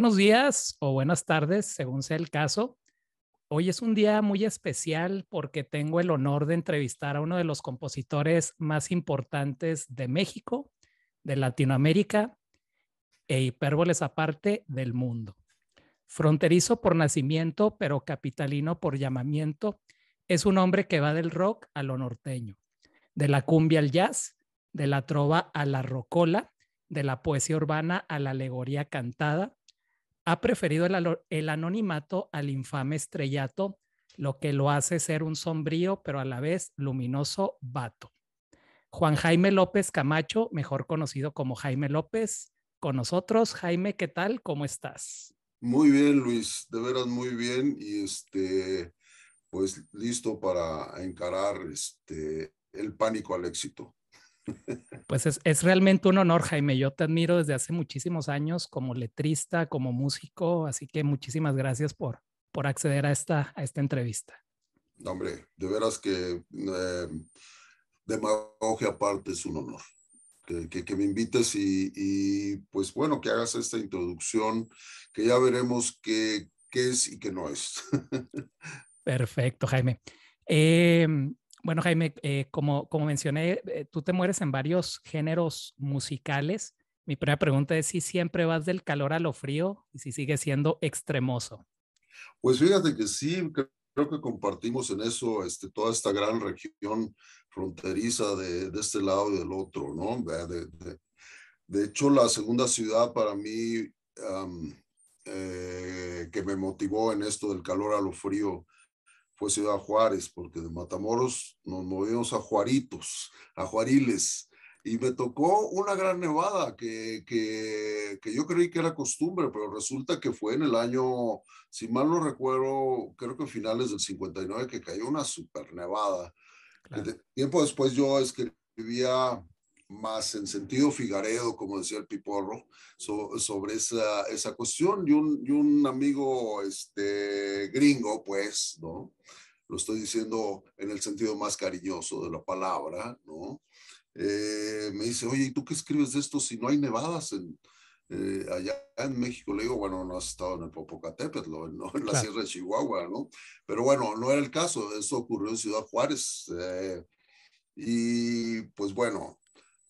Buenos días o buenas tardes, según sea el caso. Hoy es un día muy especial porque tengo el honor de entrevistar a uno de los compositores más importantes de México, de Latinoamérica e hipérboles aparte del mundo. Fronterizo por nacimiento, pero capitalino por llamamiento, es un hombre que va del rock a lo norteño, de la cumbia al jazz, de la trova a la rocola, de la poesía urbana a la alegoría cantada, ha preferido el, anonimato al infame estrellato, lo que lo hace ser un sombrío pero a la vez luminoso vato. Juan Jaime López Camacho, mejor conocido como Jaime López, con nosotros. Jaime, ¿qué tal? ¿Cómo estás? Muy bien, Luis, de veras muy bien y este pues listo para encarar este el pánico al éxito. Pues es, realmente un honor, Jaime. Yo te admiro desde hace muchísimos años como letrista, como músico, así que muchísimas gracias por, por acceder a esta, a esta entrevista. No, hombre, de veras que eh, demagogia aparte es un honor. Que, me invites y, y, pues bueno, que hagas esta introducción, que ya veremos qué, qué es y qué no es. Perfecto, Jaime. Eh, bueno, Jaime, eh, como, mencioné, eh, tú te mueres en varios géneros musicales. Mi primera pregunta es si siempre vas del calor a lo frío y si sigue siendo extremoso. Pues fíjate que sí, creo que compartimos en eso este, toda esta gran región fronteriza de, de este lado y del otro, ¿no? De, hecho, la segunda ciudad para mí eh, que me motivó en esto del calor a lo frío fue pues, a Juárez, porque de Matamoros nos movimos a Juaritos, a Juariles, y me tocó una gran nevada que, que, que, yo creí que era costumbre, pero resulta que fue en el año, si mal no recuerdo, creo que finales del 59 que cayó una super nevada. Tiempo después yo escribía más en sentido figaredo, como decía el Piporro, sobre esa, esa cuestión. Y un, un, amigo este, gringo, pues, ¿no? Lo estoy diciendo en el sentido más cariñoso de la palabra, ¿no? Eh, me dice, oye, ¿y tú qué escribes de esto si no hay nevadas en, eh, allá en México? Le digo, bueno, no has estado en el Popocatépetl, en la Sierra de Chihuahua, ¿no? Pero bueno, no era el caso, eso ocurrió en Ciudad Juárez. Eh, y pues bueno,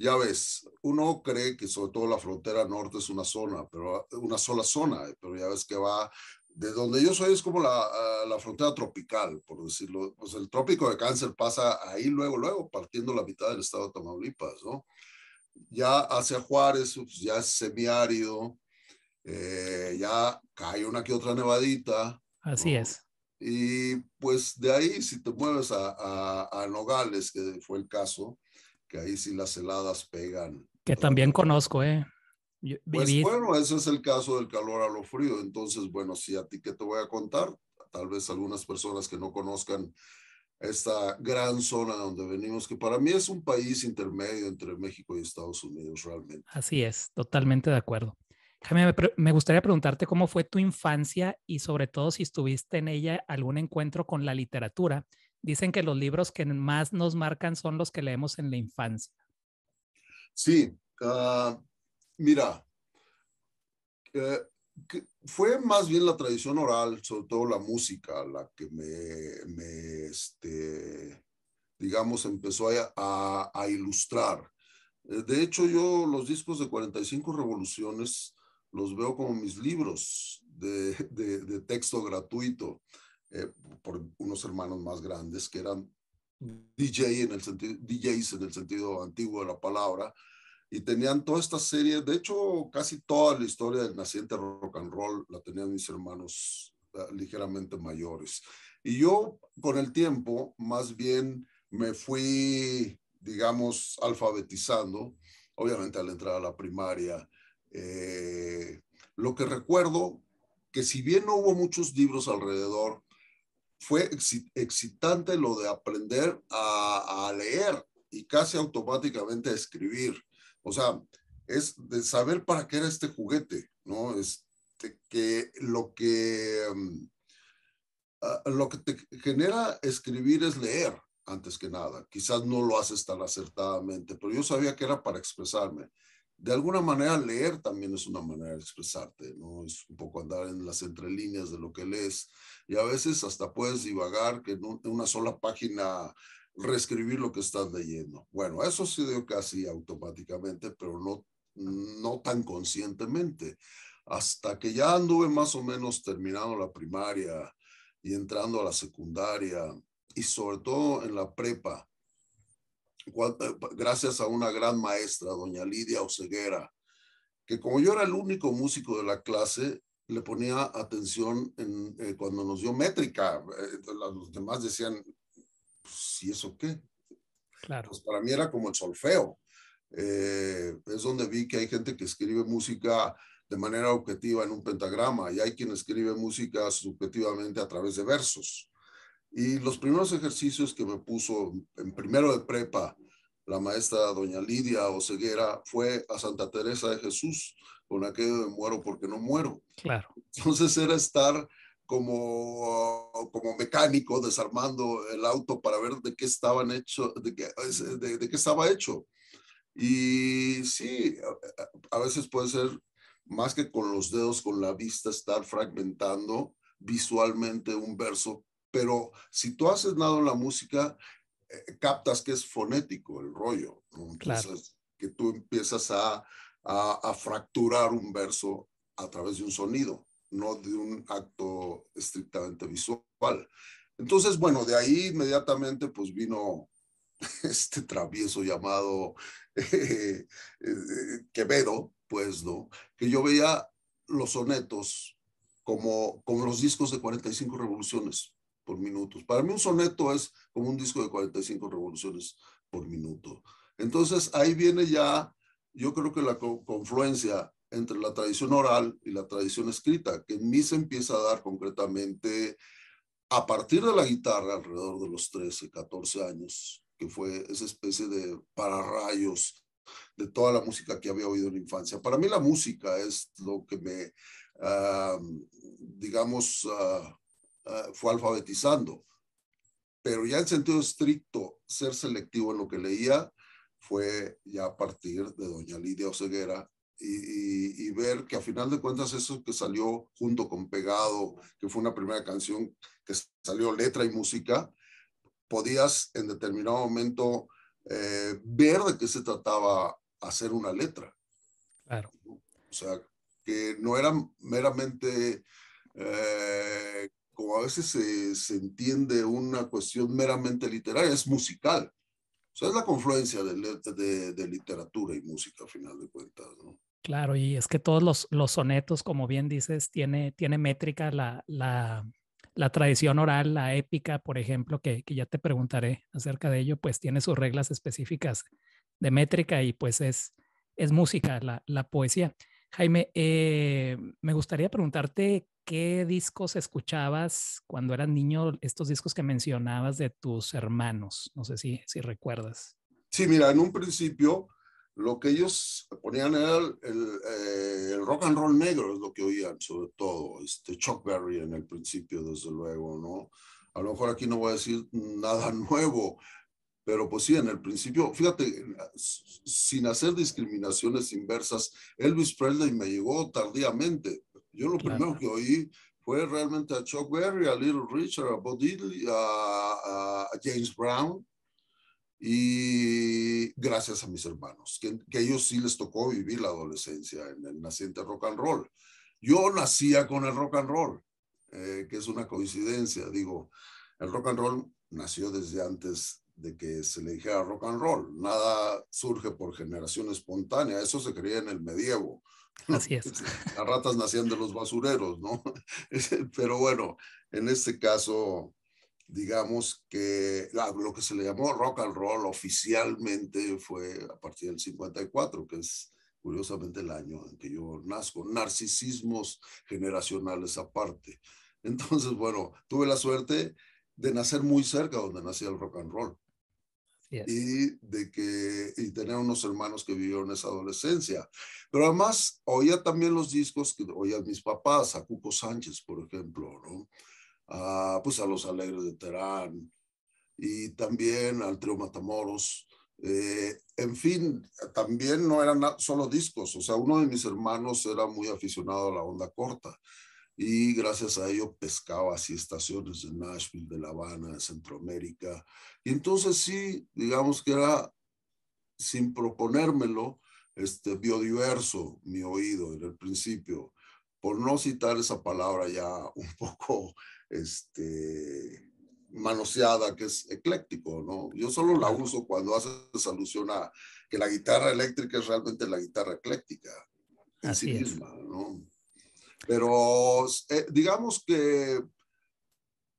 ya ves, uno cree que sobre todo la frontera norte es una zona, pero una sola zona, pero ya ves que va de donde yo soy es como la, ah, la, frontera tropical, por decirlo. Pues el trópico de cáncer pasa ahí luego, luego, partiendo la mitad del estado de Tamaulipas, ¿no? Ya hacia Juárez, pues, ya es semiárido, eh, ya cae una que otra nevadita. Así es. Y pues de ahí, si te mueves a, a, a Nogales, que fue el caso, que ahí sí las heladas pegan. Que también conozco, ¿eh? pues bueno, ese es el caso del calor a lo frío. Entonces, bueno, sí, a ti que te voy a contar, tal vez algunas personas que no conozcan esta gran zona donde venimos, que para mí es un país intermedio entre México y Estados Unidos realmente. Así es, totalmente de acuerdo. Jaime, me gustaría preguntarte cómo fue tu infancia y sobre todo si estuviste en ella algún encuentro con la literatura, dicen que los libros que más nos marcan son los que leemos en la infancia. Sí, ah, mira, eh, fue más bien la tradición oral, sobre todo la música, la que me, este, digamos, empezó a, ilustrar. Eh, de hecho, yo los discos de 45 revoluciones los veo como mis libros de texto gratuito. Eh, por unos hermanos más grandes que eran DJ en el sentido, DJs en el sentido antiguo de la palabra, y tenían toda esta serie, de hecho casi toda la historia del naciente rock and roll la tenían mis hermanos ah, ligeramente mayores. Y yo con el tiempo más bien me fui, digamos, alfabetizando, obviamente al entrar a la primaria. Eh, lo que recuerdo que si bien no hubo muchos libros alrededor, fue excitante lo de aprender a, leer y casi automáticamente a escribir. O sea, es de saber para qué era este juguete, ¿no? Es este, que lo que, mm, ah, lo que te genera escribir es leer, antes que nada. Quizás no lo haces tan acertadamente, pero yo sabía que era para expresarme de alguna manera leer también es una manera de expresarte, ¿no? Es un poco andar en las entrelíneas de lo que lees y a veces hasta puedes divagar que en, una sola página reescribir lo que estás leyendo. Bueno, eso sí dio casi automáticamente, pero no, no tan conscientemente. Hasta que ya anduve más o menos terminando la primaria y entrando a la secundaria y sobre todo en la prepa, eh, gracias a una gran maestra, doña Lidia Oseguera, que como yo era el único músico de la clase, le ponía atención eh, cuando nos dio métrica. Eh, los demás decían, ¿si pues, eso qué? Claro. Pues para mí era como el solfeo. es donde vi que hay gente que escribe música de manera objetiva en un pentagrama y hay quien escribe música subjetivamente a través de versos. Y los primeros ejercicios que me puso en primero de prepa la maestra doña Lidia Oceguera fue a Santa Teresa de Jesús, con aquello de muero porque no muero. Claro. Entonces era estar como, como mecánico desarmando el auto para ver de qué estaban hecho, de de, estaba hecho. Y sí, a veces puede ser más que con los dedos, con la vista, estar fragmentando visualmente un verso pero si tú haces nada en la música, eh, captas que es fonético el rollo. que tú empiezas a, fracturar un verso a través de un sonido, no de un acto estrictamente visual. Entonces, bueno, de ahí inmediatamente pues vino este travieso llamado eh, eh, Quevedo, pues, ¿no? Que yo veía los sonetos como, como los discos de 45 revoluciones por minutos. Para mí un soneto es como un disco de 45 revoluciones por minuto. Entonces ahí viene ya, yo creo que la confluencia entre la tradición oral y la tradición escrita, que en mí se empieza a dar concretamente a partir de la guitarra alrededor de los 13, 14 años, que fue esa especie de pararrayos de toda la música que había oído en la infancia. Para mí la música es lo que me, ah, digamos, ah, Ah, fue alfabetizando. Pero ya en sentido estricto, ser selectivo en lo que leía fue ya a partir de doña Lidia Oseguera y, y, ver que a final de cuentas eso que salió junto con Pegado, que fue una primera canción que salió letra y música, podías en determinado momento eh, ver de qué se trataba hacer una letra. Claro. O sea, que no era meramente eh, a veces se, entiende una cuestión meramente literaria, es musical. O sea, es la confluencia de, de, literatura y música, a final de cuentas, Claro, y es que todos los, sonetos, como bien dices, tiene, tiene métrica la, tradición oral, la épica, por ejemplo, que, ya te preguntaré acerca de ello, pues tiene sus reglas específicas de métrica y pues es, es música la, poesía. Jaime, eh, me gustaría preguntarte qué discos escuchabas cuando eras niño, estos discos que mencionabas de tus hermanos. No sé si, si recuerdas. Sí, mira, en un principio lo que ellos ponían era el, eh, rock and roll negro, es lo que oían, sobre todo, este Chuck Berry en el principio, desde luego, ¿no? A lo mejor aquí no voy a decir nada nuevo, pero pues sí, en el principio, fíjate, ah, sin hacer discriminaciones inversas, Elvis Presley me llegó tardíamente, yo lo primero que oí fue realmente a Chuck Berry, a Little Richard, a Bo a, James Brown. Y gracias a mis hermanos, que, que ellos sí les tocó vivir la adolescencia en el naciente rock and roll. Yo nacía con el rock and roll, eh, que es una coincidencia, digo, el rock and roll nació desde antes de que se le dijera rock and roll. Nada surge por generación espontánea. Eso se creía en el medievo. Así es. Las ratas nacían de los basureros, ¿no? Pero bueno, en este caso, digamos que lo que se le llamó rock and roll oficialmente fue a partir del 54, que es curiosamente el año en que yo nazco, narcisismos generacionales aparte. Entonces, bueno, tuve la suerte de nacer muy cerca donde nacía el rock and roll y de que y tener unos hermanos que vivieron esa adolescencia. Pero además oía también los discos que oían mis papás, a Cuco Sánchez, por ejemplo, ¿no? A, pues a Los Alegres de Terán y también al Trio Matamoros. Eh, en fin, también no eran solo discos, o sea, uno de mis hermanos era muy aficionado a la onda corta y gracias a ello pescaba así estaciones de Nashville, de La Habana, de Centroamérica. Y entonces sí, digamos que era, sin proponérmelo, este, biodiverso mi oído en el principio, por no citar esa palabra ya un poco este, manoseada que es ecléctico, ¿no? Yo solo la uso cuando haces alusión a que la guitarra eléctrica es realmente la guitarra ecléctica Así sí misma, es. ¿no? Pero eh, digamos que,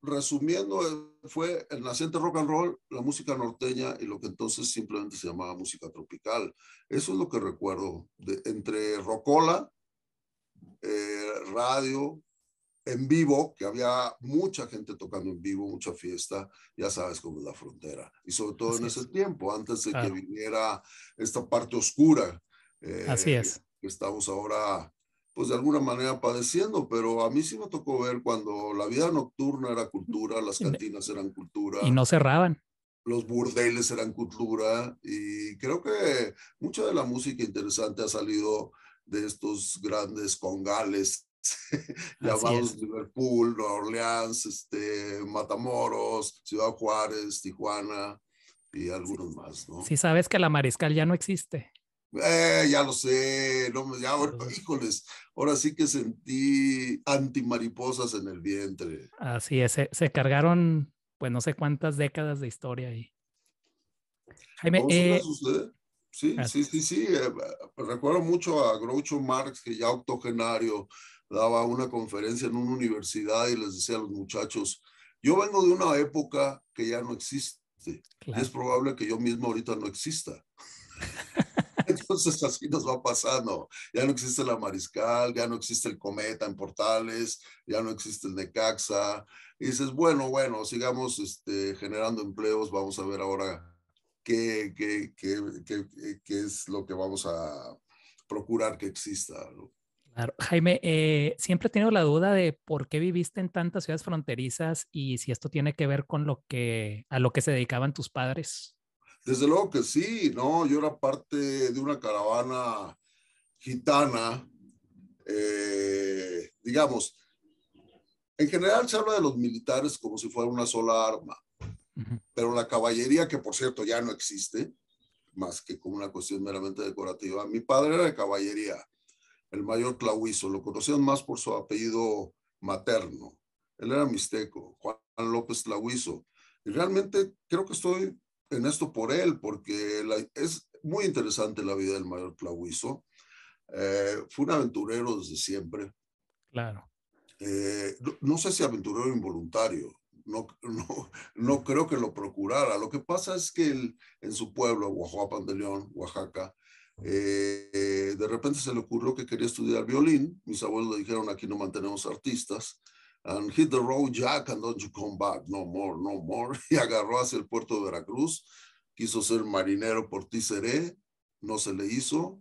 resumiendo, eh, fue el naciente rock and roll, la música norteña y lo que entonces simplemente se llamaba música tropical. Eso es lo que recuerdo, de, entre rocola, eh, radio, en vivo, que había mucha gente tocando en vivo, mucha fiesta, ya sabes cómo es la frontera. Y sobre todo en ese tiempo, antes de que viniera esta parte oscura. Así es. estamos ahora pues de alguna manera padeciendo, pero a mí sí me tocó ver cuando la vida nocturna era cultura, las cantinas eran cultura. Y no cerraban. Los burdeles eran cultura y creo que mucha de la música interesante ha salido de estos grandes congales llamados Liverpool, Nueva Orleans, este, Matamoros, Ciudad Juárez, Tijuana y algunos más. ¿no? Sí, sabes que la mariscal ya no existe. Eh, ya lo sé, no, ahora, híjoles, ahora sí que sentí antimariposas en el vientre. Así es, se, cargaron pues no sé cuántas décadas de historia ahí. Jaime, eh, sí, sí, sí, eh, sí, eh, recuerdo mucho a Groucho Marx, que ya octogenario daba una conferencia en una universidad y les decía a los muchachos, yo vengo de una época que ya no existe. es probable que yo mismo ahorita no exista. Entonces así nos va pasando. Ya no existe la Mariscal, ya no existe el Cometa en Portales, ya no existe el Necaxa. Y dices, bueno, bueno, sigamos este, generando empleos, vamos a ver ahora qué, es lo que vamos a procurar que exista. Jaime, eh, siempre he tenido la duda de por qué viviste en tantas ciudades fronterizas y si esto tiene que ver con lo que a lo que se dedicaban tus padres. Desde luego que sí, ¿no? Yo era parte de una caravana gitana, eh, digamos, en general se habla de los militares como si fuera una sola arma, pero la caballería, que por cierto ya no existe, más que como una cuestión meramente decorativa, mi padre era de caballería, el mayor Clauizo, lo conocían más por su apellido materno, él era mixteco, Juan López Clauizo, y realmente creo que estoy en esto por él, porque es muy interesante la vida del mayor Clauizo. Eh, fue un aventurero desde siempre. Claro. Eh, no, sé si aventurero involuntario, no, mm. creo que lo procurara. Lo que pasa es que en su pueblo, Oaxaca, de mm. eh, Oaxaca, de repente se le ocurrió que quería estudiar violín. Mis abuelos le dijeron, aquí no mantenemos artistas and hit the road, Jack, and don't you come back, no more, no more. Y agarró hacia el puerto de Veracruz, quiso ser marinero por ti seré, no se le hizo.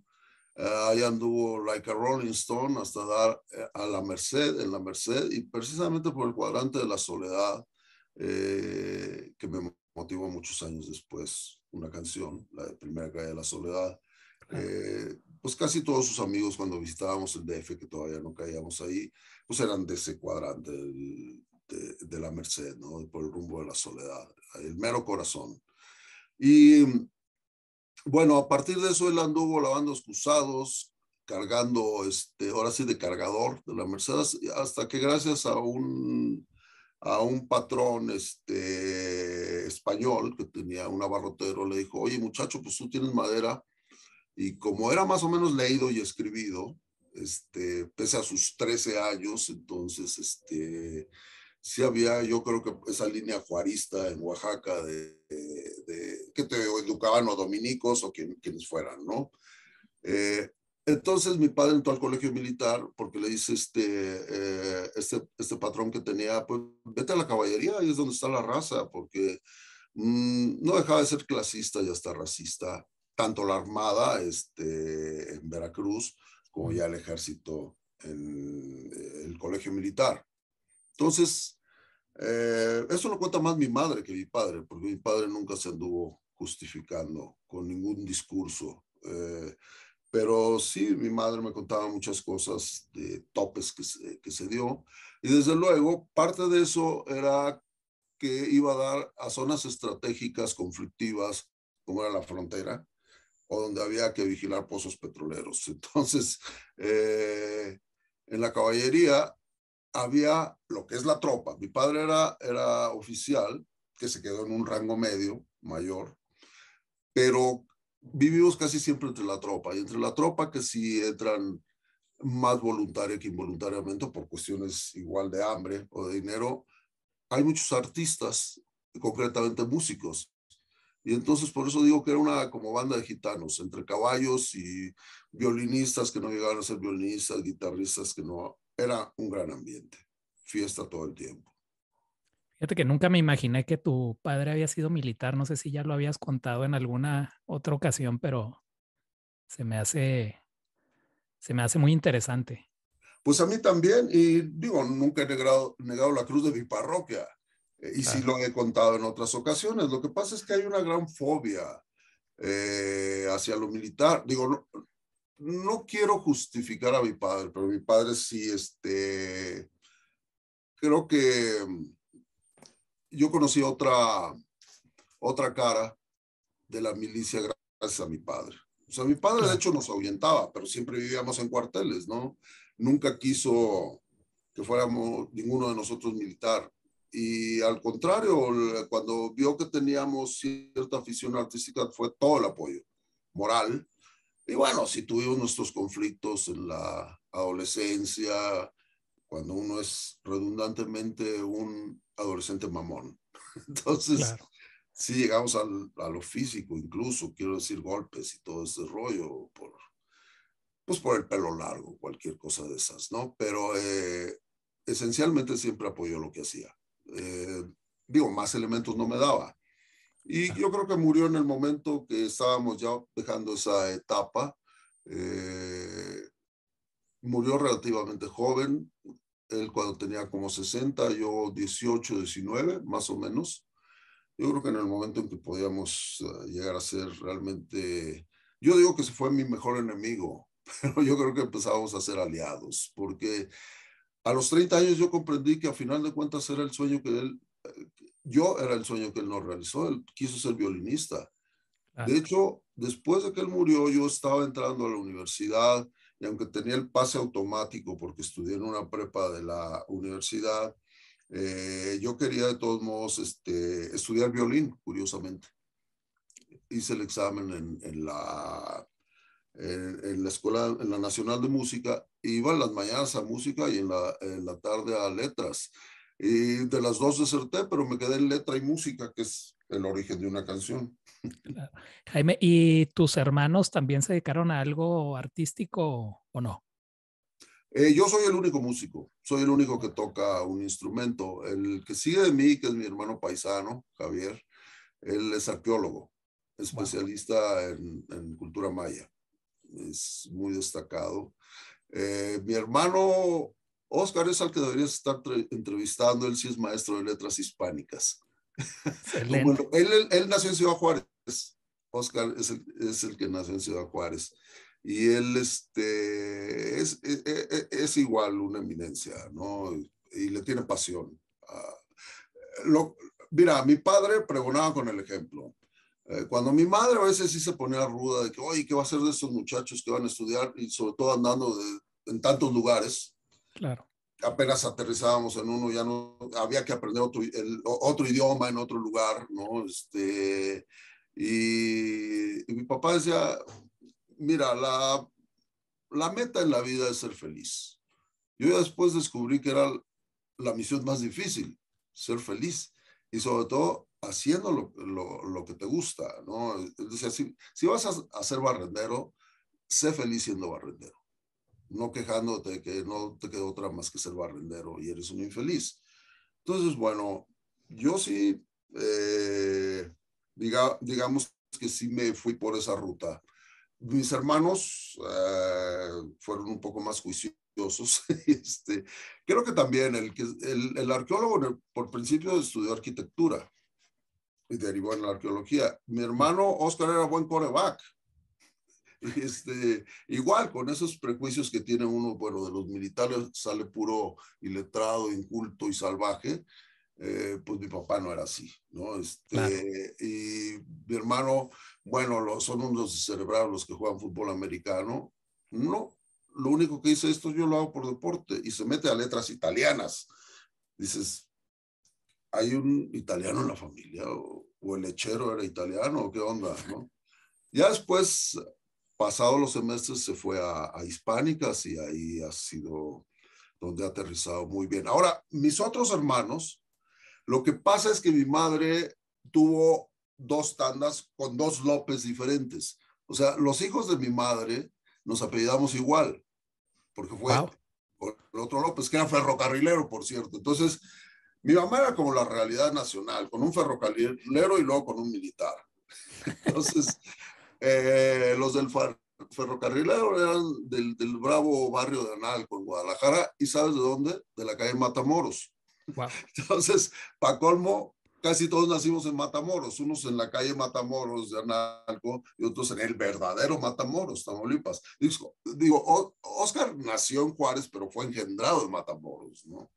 Uh, ahí anduvo like a Rolling Stone hasta dar eh, a la Merced, en la Merced, y precisamente por el cuadrante de la soledad, eh, que me motivó muchos años después, una canción, la de Primera Calle de la Soledad. Eh, pues casi todos sus amigos cuando visitábamos el DF, que todavía no caíamos ahí, pues eran de ese cuadrante de, la Merced, ¿no? Por el rumbo de la soledad, el mero corazón. Y bueno, a partir de eso él anduvo lavando excusados, cargando, este, ahora sí, de cargador de la Merced, hasta que gracias a un, a un patrón este, español que tenía un abarrotero, le dijo, oye muchacho, pues tú tienes madera, y como era más o menos leído y escribido, este, pese a sus 13 años, entonces, este, sí había, yo creo que esa línea juarista en Oaxaca de, que te educaban a dominicos o quienes fueran, ¿no? Eh, entonces mi padre entró al colegio militar porque le dice este, eh, este, este, patrón que tenía, pues vete a la caballería, ahí es donde está la raza, porque mm, no dejaba de ser clasista y hasta racista tanto la Armada este, en Veracruz como ya el ejército en eh, el colegio militar. Entonces, eh, eso lo cuenta más mi madre que mi padre, porque mi padre nunca se anduvo justificando con ningún discurso. Eh, pero sí, mi madre me contaba muchas cosas de topes que que se dio. Y desde luego, parte de eso era que iba a dar a zonas estratégicas conflictivas, como era la frontera, o donde había que vigilar pozos petroleros. Entonces, eh, en la caballería había lo que es la tropa. Mi padre era, era oficial, que se quedó en un rango medio, mayor, pero vivimos casi siempre entre la tropa, y entre la tropa que si entran más voluntario que involuntariamente por cuestiones igual de hambre o de dinero, hay muchos artistas, concretamente músicos, y entonces por eso digo que era una como banda de gitanos, entre caballos y violinistas que no llegaban a ser violinistas, guitarristas que no. Era un gran ambiente, fiesta todo el tiempo. Fíjate que nunca me imaginé que tu padre había sido militar, no sé si ya lo habías contado en alguna otra ocasión, pero se me hace, se me hace muy interesante. Pues a mí también, y digo, nunca he negado, negado la cruz de mi parroquia eh, y sí lo he contado en otras ocasiones. Lo que pasa es que hay una gran fobia eh, hacia lo militar. Digo, no, quiero justificar a mi padre, pero mi padre sí, este, creo que mm, yo conocí otra, otra cara de la milicia gracias a mi padre. O sea, mi padre de hecho nos ahuyentaba, pero siempre vivíamos en cuarteles, ¿no? Nunca quiso que fuéramos ninguno de nosotros militar. Y al contrario, cuando vio que teníamos cierta afición artística, fue todo el apoyo moral. Y bueno, si tuvimos nuestros conflictos en la adolescencia, cuando uno es redundantemente un adolescente mamón. Entonces, si sí llegamos al, a lo físico, incluso, quiero decir, golpes y todo ese rollo, por, pues por el pelo largo, cualquier cosa de esas, ¿no? Pero eh, esencialmente siempre apoyó lo que hacía. Eh, digo, más elementos no me daba. Y yo creo que murió en el momento que estábamos ya dejando esa etapa. Eh, murió relativamente joven, él cuando tenía como 60, yo 18, 19, más o menos. Yo creo que en el momento en que podíamos eh, llegar a ser realmente, yo digo que se fue mi mejor enemigo, pero yo creo que empezábamos a ser aliados, porque a los 30 años yo comprendí que a final de cuentas era el sueño que él, eh, yo era el sueño que él no realizó, él quiso ser violinista. Ah. De hecho, después de que él murió, yo estaba entrando a la universidad y aunque tenía el pase automático porque estudié en una prepa de la universidad, eh, yo quería de todos modos este, estudiar violín, curiosamente. Hice el examen en la en, la escuela, en la Nacional de Música, iba en las mañanas a música y en la, en la tarde a letras. Y de las dos deserté, pero me quedé en letra y música, que es el origen de una canción. Jaime, ¿y tus hermanos también se dedicaron a algo artístico o no? Eh, yo soy el único músico, soy el único que toca un instrumento. El que sigue de mí, que es mi hermano paisano, Javier, él es arqueólogo, especialista en, en, cultura maya es muy destacado. Eh, mi hermano Oscar es al que deberías estar entrevistando, él sí es maestro de letras hispánicas. él, él, nació en Ciudad Juárez, Oscar es el, que nació en Ciudad Juárez. Y él este, es, e, e, e, es, igual una eminencia, ¿no? Y, le tiene pasión. mira, mi padre pregonaba con el ejemplo. Eh, cuando mi madre a veces sí se ponía ruda de que, oye, ¿qué va a hacer de esos muchachos que van a estudiar? Y sobre todo andando en tantos lugares. Claro. Apenas aterrizábamos en uno, ya no, había que aprender otro, el, otro idioma en otro lugar, ¿no? Este, y, mi papá decía, mira, la, la meta en la vida es ser feliz. Yo ya después descubrí que era la misión más difícil, ser feliz. Y sobre todo haciendo lo, lo, que te gusta, ¿no? si, si, vas a, ser barrendero, sé feliz siendo barrendero, no quejándote que no te quedó otra más que ser barrendero y eres un infeliz. Entonces, bueno, yo sí, eh, diga, digamos que sí me fui por esa ruta. Mis hermanos eh, fueron un poco más juiciosos este, creo que también el, el, el arqueólogo por principio estudió arquitectura y derivó en la arqueología. Mi hermano Oscar era buen coreback. Este, igual con esos prejuicios que tiene uno, bueno, de los militares sale puro iletrado, inculto y salvaje, eh, pues mi papá no era así, ¿no? Este, Y mi hermano, bueno, lo, son unos cerebrados los que juegan fútbol americano, no, lo único que dice esto yo lo hago por deporte y se mete a letras italianas. Dices, hay un italiano en la familia o, el lechero era italiano o qué onda, ¿no? Ya después, pasados los semestres, se fue a, Hispánicas y ahí ha sido donde ha aterrizado muy bien. Ahora, mis otros hermanos, lo que pasa es que mi madre tuvo dos tandas con dos López diferentes. O sea, los hijos de mi madre nos apellidamos igual, porque fue el otro López, que era ferrocarrilero, por cierto. Entonces, mi mamá era como la realidad nacional, con un ferrocarrilero y luego con un militar. Entonces, eh, los del ferrocarrilero eran del, bravo barrio de Analco, en Guadalajara, y ¿sabes de dónde? De la calle Matamoros. Entonces, para colmo, casi todos nacimos en Matamoros, unos en la calle Matamoros de Analco y otros en el verdadero Matamoros, Tamaulipas. Digo, digo Oscar nació en Juárez, pero fue engendrado en Matamoros, ¿no?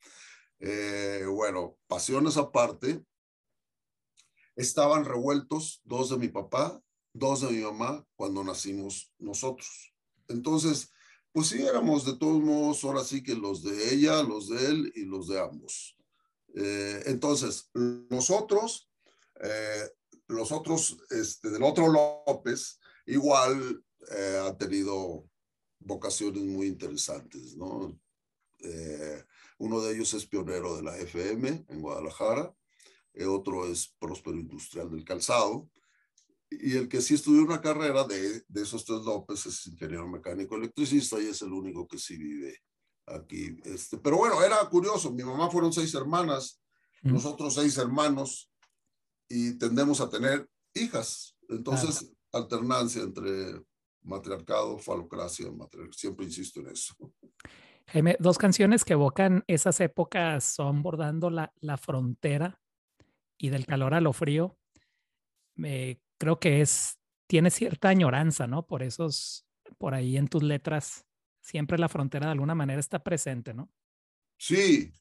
Eh, bueno, pasiones aparte, estaban revueltos dos de mi papá, dos de mi mamá cuando nacimos nosotros. Entonces, pues sí éramos de todos modos, ahora sí que los de ella, los de él y los de ambos. Eh, entonces, nosotros, eh, los otros, este, del otro López, igual eh, ha tenido vocaciones muy interesantes, ¿no? Uno de ellos es pionero de la FM en Guadalajara, el eh, otro es próspero industrial del calzado, y el que sí estudió una carrera de, esos tres López es ingeniero mecánico electricista y es el único que sí vive aquí. Este, pero bueno, era curioso, mi mamá fueron seis hermanas, mm. nosotros seis hermanos, y tendemos a tener hijas. Entonces, alternancia entre matriarcado, falocracia, siempre insisto en eso. Jaime, dos canciones que evocan esas épocas son Bordando la, la Frontera y Del Calor a lo Frío. Eh, creo que es, tiene cierta añoranza, ¿no? Por esos, por ahí en tus letras, siempre la frontera de alguna manera está presente, ¿no? Sí,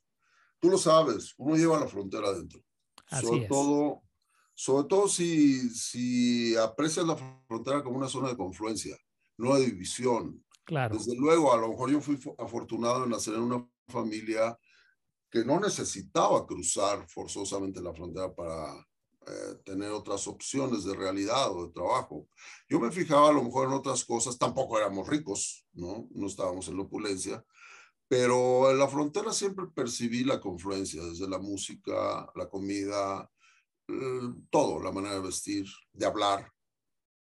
tú lo sabes, uno lleva la frontera adentro. sobre todo, sobre todo si, si aprecias la frontera como una zona de confluencia, no de división, desde luego, a lo mejor yo fui afortunado en nacer en una familia que no necesitaba cruzar forzosamente la frontera para eh, tener otras opciones de realidad o de trabajo. Yo me fijaba a lo mejor en otras cosas, tampoco éramos ricos, ¿no? No estábamos en la opulencia, pero en la frontera siempre percibí la confluencia, desde la música, la comida, todo, la manera de vestir, de hablar,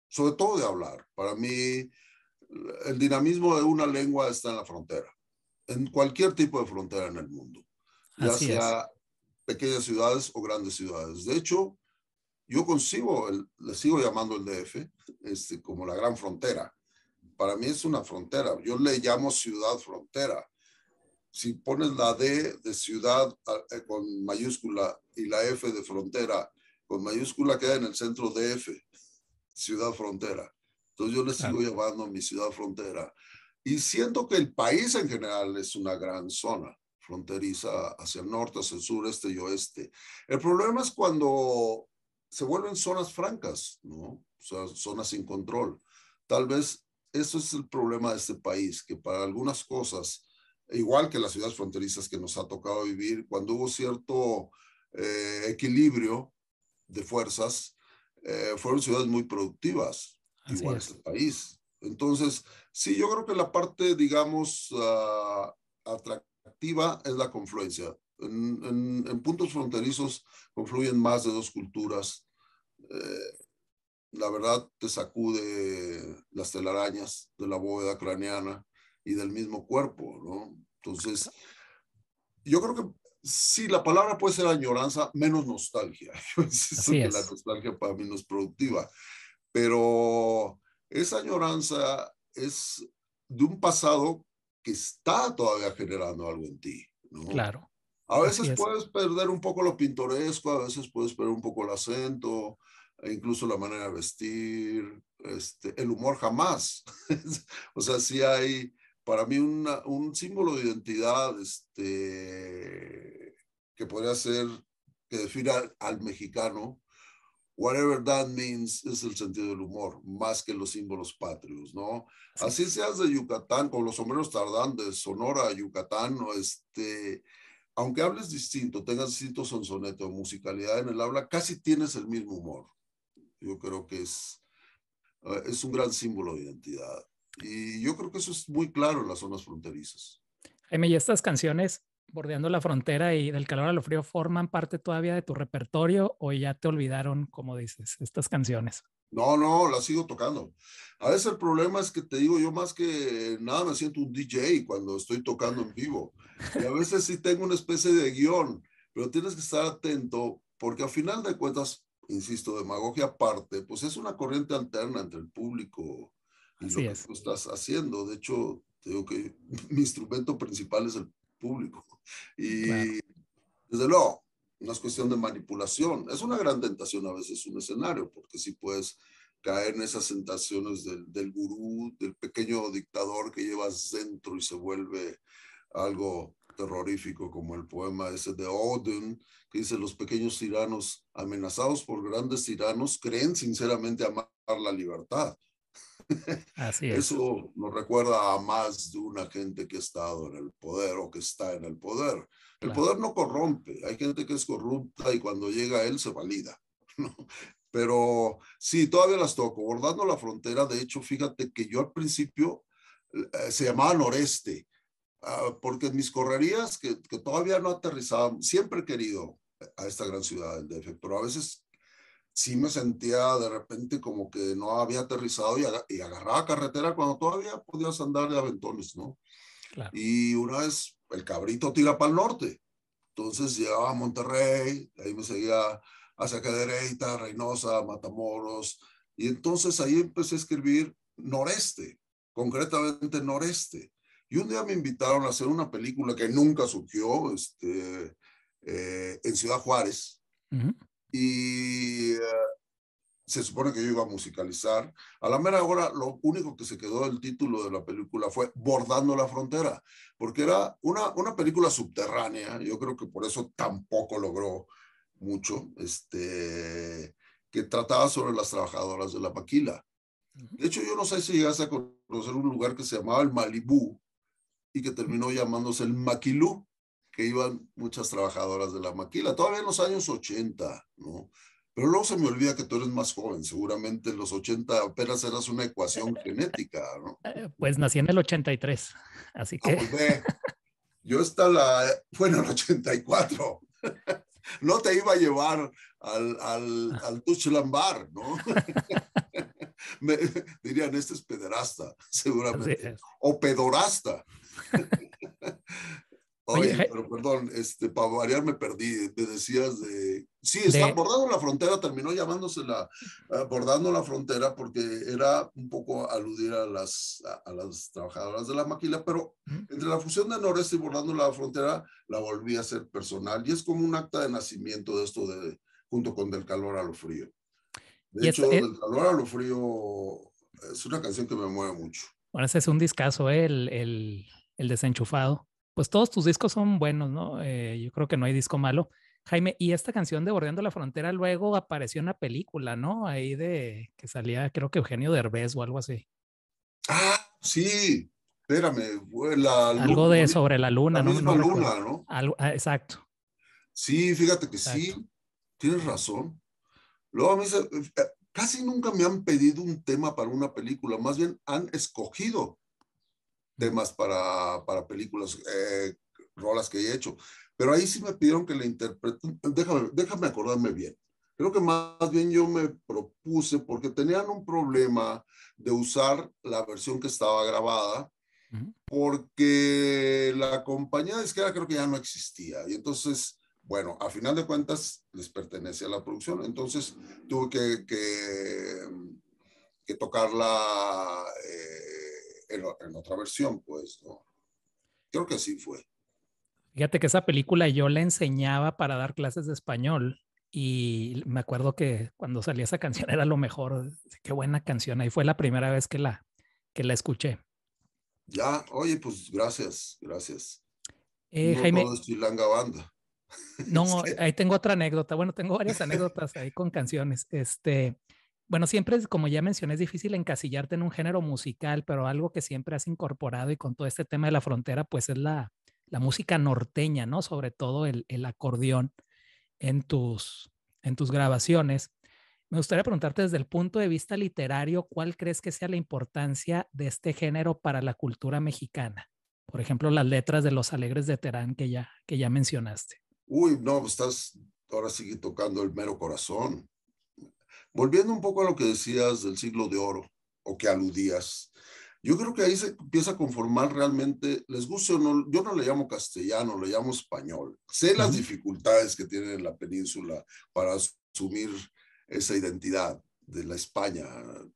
sobre todo de hablar. Para mí, el dinamismo de una lengua está en la frontera, en cualquier tipo de frontera en el mundo, ya sea pequeñas ciudades o grandes ciudades. De hecho, yo consigo, le sigo llamando el DF, este, como la gran frontera. Para mí es una frontera, yo le llamo ciudad frontera. Si pones la D de ciudad eh, con mayúscula y la F de frontera con mayúscula, queda en el centro DF, ciudad frontera. Entonces yo le sigo llevando a mi ciudad frontera. Y siento que el país en general es una gran zona fronteriza hacia el norte, hacia el sur, este y oeste. El problema es cuando se vuelven zonas francas, ¿no? O sea, zonas sin control. Tal vez eso es el problema de este país, que para algunas cosas, igual que las ciudades fronterizas que nos ha tocado vivir, cuando hubo cierto eh, equilibrio de fuerzas, eh, fueron ciudades muy productivas, igual es. el país. Entonces, sí, yo creo que la parte, digamos, ah, atractiva es la confluencia. En, puntos fronterizos confluyen más de dos culturas. Eh, la verdad te sacude las telarañas de la bóveda craneana y del mismo cuerpo, ¿no? Entonces, yo creo que sí, la palabra puede ser añoranza menos nostalgia. Yo la nostalgia para mí no es productiva. Pero esa añoranza es de un pasado que está todavía generando algo en ti, Claro. A veces puedes perder un poco lo pintoresco, a veces puedes perder un poco el acento, e incluso la manera de vestir, este, el humor jamás. o sea, sí hay para mí un símbolo de identidad este, que podría ser, que defina al mexicano, Whatever that means es el sentido del humor, más que los símbolos patrios, ¿no? Así seas de Yucatán, con los sombreros tardantes, Sonora Yucatán, este, aunque hables distinto, tengas distinto sonsoneto, o musicalidad en el habla, casi tienes el mismo humor. Yo creo que es, eh, es un gran símbolo de identidad. Y yo creo que eso es muy claro en las zonas fronterizas. Jaime, ¿y estas canciones bordeando la frontera y del calor a lo frío forman parte todavía de tu repertorio o ya te olvidaron, como dices, estas canciones? No, no, las sigo tocando. A veces el problema es que te digo, yo más que nada me siento un DJ cuando estoy tocando en vivo. Y a veces sí tengo una especie de guión, pero tienes que estar atento porque al final de cuentas, insisto, demagogia aparte, pues es una corriente alterna entre el público y lo que tú estás haciendo. De hecho, te digo que mi instrumento principal es el público. Y desde luego, no es cuestión de manipulación. Es una gran tentación a veces un escenario, porque si puedes caer en esas tentaciones del, del, gurú, del pequeño dictador que llevas dentro y se vuelve algo terrorífico, como el poema ese de Odin, que dice, los pequeños tiranos amenazados por grandes tiranos creen sinceramente amar la libertad Eso nos recuerda a más de una gente que ha estado en el poder o que está en el poder. El poder no corrompe, hay gente que es corrupta y cuando llega él se valida. Pero sí, todavía las toco. Bordando la frontera, de hecho, fíjate que yo al principio eh, se llamaba noreste, ah, porque mis correrías, que, todavía no aterrizaban, siempre he querido a esta gran ciudad del DF, pero a veces sí me sentía de repente como que no había aterrizado y, agarraba carretera cuando todavía podías andar de aventones, ¿no? Y una vez el cabrito tira para el norte, entonces llegaba a Monterrey, ahí me seguía hacia acá derecha, Reynosa, Matamoros, y entonces ahí empecé a escribir noreste, concretamente noreste. Y un día me invitaron a hacer una película que nunca surgió, este, eh, en Ciudad Juárez y eh, se supone que yo iba a musicalizar. A la mera hora, lo único que se quedó del título de la película fue Bordando la Frontera, porque era una, película subterránea, yo creo que por eso tampoco logró mucho, este, que trataba sobre las trabajadoras de la maquila. De hecho, yo no sé si llegaste a conocer un lugar que se llamaba el Malibú y que terminó llamándose el Maquilú que iban muchas trabajadoras de la maquila, todavía en los años 80, ¿no? Pero luego se me olvida que tú eres más joven, seguramente en los 80 apenas eras una ecuación genética, ¿no? Eh, pues nací en el 83, así ah, que... Pues yo estaba la, bueno, el 84. No te iba a llevar al, al, al ¿no? dirían, este es pederasta, seguramente. O pedorasta. Oye, eh, pero perdón, este, para variar me perdí, te decías de... Sí, está bordando la frontera, terminó llamándose la, ah, bordando la frontera porque era un poco aludir a las, a, las trabajadoras de la maquila, pero entre la fusión de Noreste y bordando la frontera la volví a hacer personal y es como un acta de nacimiento de esto de, junto con Del Calor a lo Frío. De hecho, este, eh Del Calor a lo Frío es una canción que me mueve mucho. Bueno, ese es un discazo, ¿eh? el desenchufado pues todos tus discos son buenos, ¿no? Eh, yo creo que no hay disco malo. Jaime, y esta canción de Bordeando la Frontera luego apareció en una película, ¿no? Ahí de que salía, creo que Eugenio Derbez o algo así. Ah, sí, espérame, la algo de sobre la luna, la misma ¿no? luna, ¿no? Ah, exacto. Sí, fíjate que sí, tienes razón. Luego a mí se, eh, casi nunca me han pedido un tema para una película, más bien han escogido temas para, para películas, eh, rolas que he hecho. Pero ahí sí me pidieron que le interprete, déjame, déjame acordarme bien. Creo que más bien yo me propuse porque tenían un problema de usar la versión que estaba grabada porque la compañía era creo que ya no existía. Y entonces, bueno, a final de cuentas les pertenece a la producción. Entonces tuve que, que, tocarla eh, en, otra versión, pues Creo que sí fue. Fíjate que esa película yo la enseñaba para dar clases de español y me acuerdo que cuando salía esa canción era lo mejor. Qué buena canción. Ahí fue la primera vez que la, que la escuché. Ya, oye, pues gracias, gracias. Eh, no, Jaime. No, ahí tengo otra anécdota. Bueno, tengo varias anécdotas ahí con canciones. Este, bueno, siempre, como ya mencioné, es difícil encasillarte en un género musical, pero algo que siempre has incorporado y con todo este tema de la frontera, pues es la, la música norteña, ¿no? Sobre todo el, acordeón en tus, en tus grabaciones. Me gustaría preguntarte desde el punto de vista literario, ¿cuál crees que sea la importancia de este género para la cultura mexicana? Por ejemplo, las letras de Los Alegres de Terán que ya, que ya mencionaste. Uy, no, estás ahora sigue tocando el mero corazón. Volviendo un poco a lo que decías del siglo de oro o que aludías, yo creo que ahí se empieza a conformar realmente, les guste o no, yo no le llamo castellano, le llamo español. Sé las dificultades que tiene la península para asumir esa identidad de la España,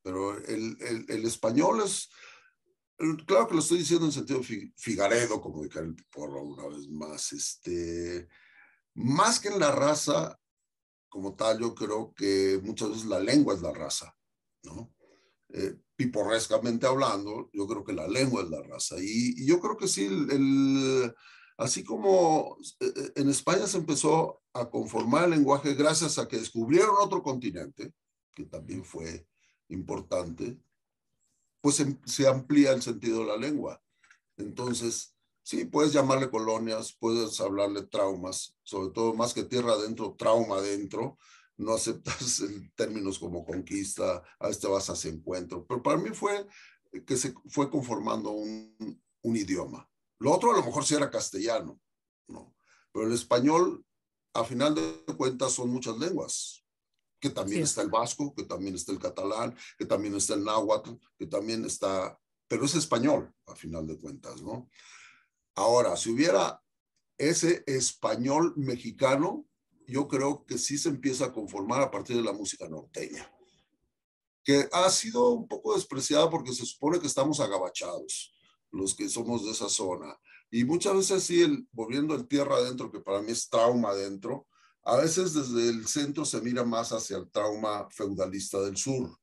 pero el, el, español es, claro que lo estoy diciendo en sentido figaredo, como de el Porro una vez más, este, más que en la raza, como tal, yo creo que muchas veces la lengua es la raza, ¿no? Eh, piporrescamente hablando, yo creo que la lengua es la raza. Y, yo creo que sí, así como eh, eh, en España se empezó a conformar el lenguaje gracias a que descubrieron otro continente, que también fue importante, pues se amplía el sentido de la lengua. Entonces, Sí, puedes llamarle colonias, puedes hablarle traumas, sobre todo más que tierra adentro, trauma adentro. No aceptas términos como conquista, a este vas hacia encuentro. Pero para mí fue que se fue conformando un, idioma. Lo otro a lo mejor sí era castellano, ¿no? Pero el español, a final de cuentas, son muchas lenguas. Que también está el vasco, que también está el catalán, que también está el náhuatl, que también está... Pero es español, a final de cuentas, ¿no? Ahora, si hubiera ese español mexicano, yo creo que sí se empieza a conformar a partir de la música norteña, que ha sido un poco despreciada porque se supone que estamos agabachados, los que somos de esa zona. Y muchas veces sí, el, volviendo el tierra adentro, que para mí es trauma adentro, a veces desde el centro se mira más hacia el trauma feudalista del sur.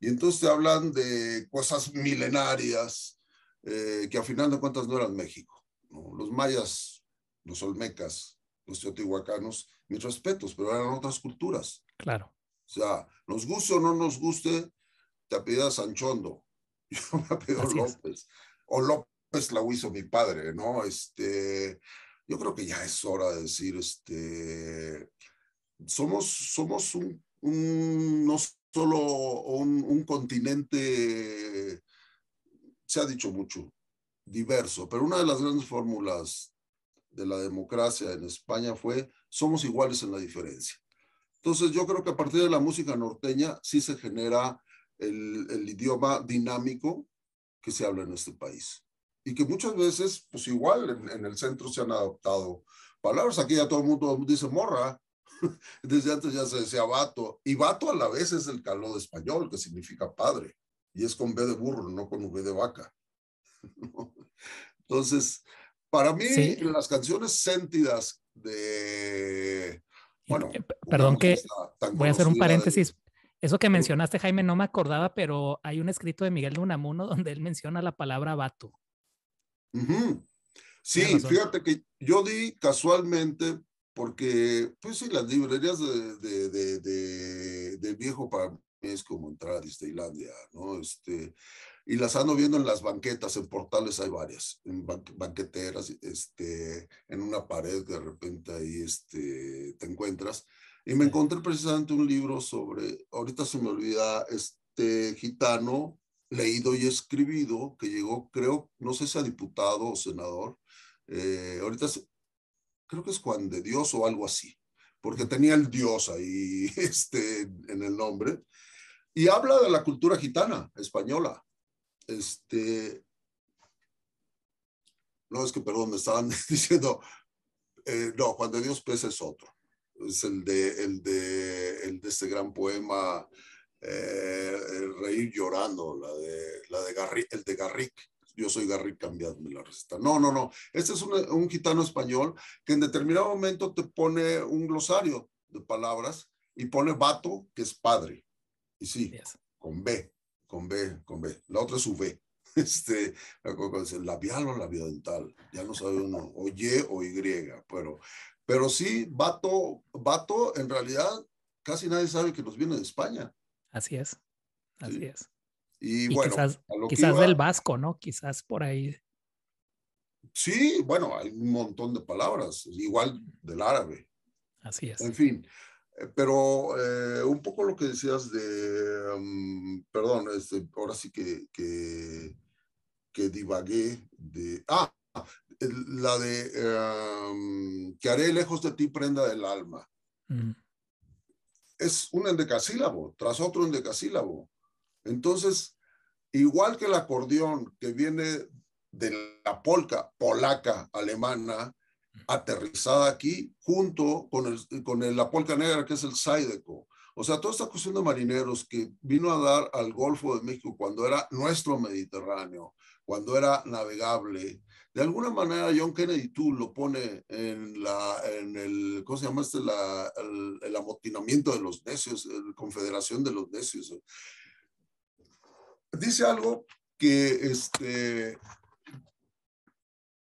Y entonces te hablan de cosas milenarias eh, que a final de cuentas no eran México. Los mayas, los olmecas, los teotihuacanos, mis respetos, pero eran otras culturas. Claro. O sea, nos guste o no nos guste, te apellidas Sanchondo, yo me apellido López, o López la hizo mi padre, ¿no? Este, yo creo que ya es hora de decir, este, somos, somos un, no solo un, continente, se ha dicho mucho, diverso, pero una de las grandes fórmulas de la democracia en España fue somos iguales en la diferencia. Entonces yo creo que a partir de la música norteña sí se genera el, idioma dinámico que se habla en este país y que muchas veces, pues igual en, el centro se han adoptado palabras. Aquí ya todo el mundo dice morra, desde antes ya se decía vato, y vato a la vez es el caló de español, que significa padre, y es con B de burro, no con V de vaca. Entonces, para mí, las canciones sentidas de. Bueno. Eh, perdón que. Voy a hacer un paréntesis. Eso que mencionaste, Jaime, no me acordaba, pero hay un escrito de Miguel de Unamuno donde él menciona la palabra vato. Sí, fíjate que yo di casualmente, porque, pues sí, las librerías de, viejo para mí es como entrar a Tailandia, ¿no? Este, y las ando viendo en las banquetas, en portales hay varias, en banqueteras, este, en una pared de repente ahí este, te encuentras. Y me encontré precisamente un libro sobre, ahorita se me olvida, este gitano leído y escribido, que llegó, creo, no sé si a diputado o senador, eh, ahorita creo que es Juan de Dios o algo así, porque tenía el Dios ahí este, en el nombre, y habla de la cultura gitana española, este, no es que, perdón, me estaban diciendo, eh, no, no, de Dios pesa es otro. Es el de, el de, este gran poema, eh, el Reír llorando, la de, la de el de Garrick yo soy Garrick, cambiadme la receta. No, no, no. Este es un, gitano español que en determinado momento te pone un glosario de palabras y pone vato, que es padre. Y sí, con B con B, con B. La otra es V. Este, labial o labiodental, ya no sabe uno, o Y o Y, pero, pero sí, vato, vato, en realidad casi nadie sabe que nos viene de España. Así es, así es. Y, bueno, quizás, del vasco, ¿no? Quizás por ahí. Sí, bueno, hay un montón de palabras, igual del árabe. Así es. En fin, eh, pero eh, un poco lo que decías de, mm, perdón, este, ahora sí que, que, divagué de, ah, la de em, que haré lejos de ti prenda del alma. Es un endecasílabo, tras otro endecasílabo. Entonces, igual que el acordeón que viene de la polca polaca, alemana, aterrizada aquí junto con, el, con el, la polca negra que es el Saideco. O sea, toda esta cuestión de marineros que vino a dar al Golfo de México cuando era nuestro Mediterráneo, cuando era navegable. De alguna manera John Kennedy tú lo pone en, la, en el, ¿cómo se llama este? el, amotinamiento de los necios, la confederación de los necios. Dice algo que, este,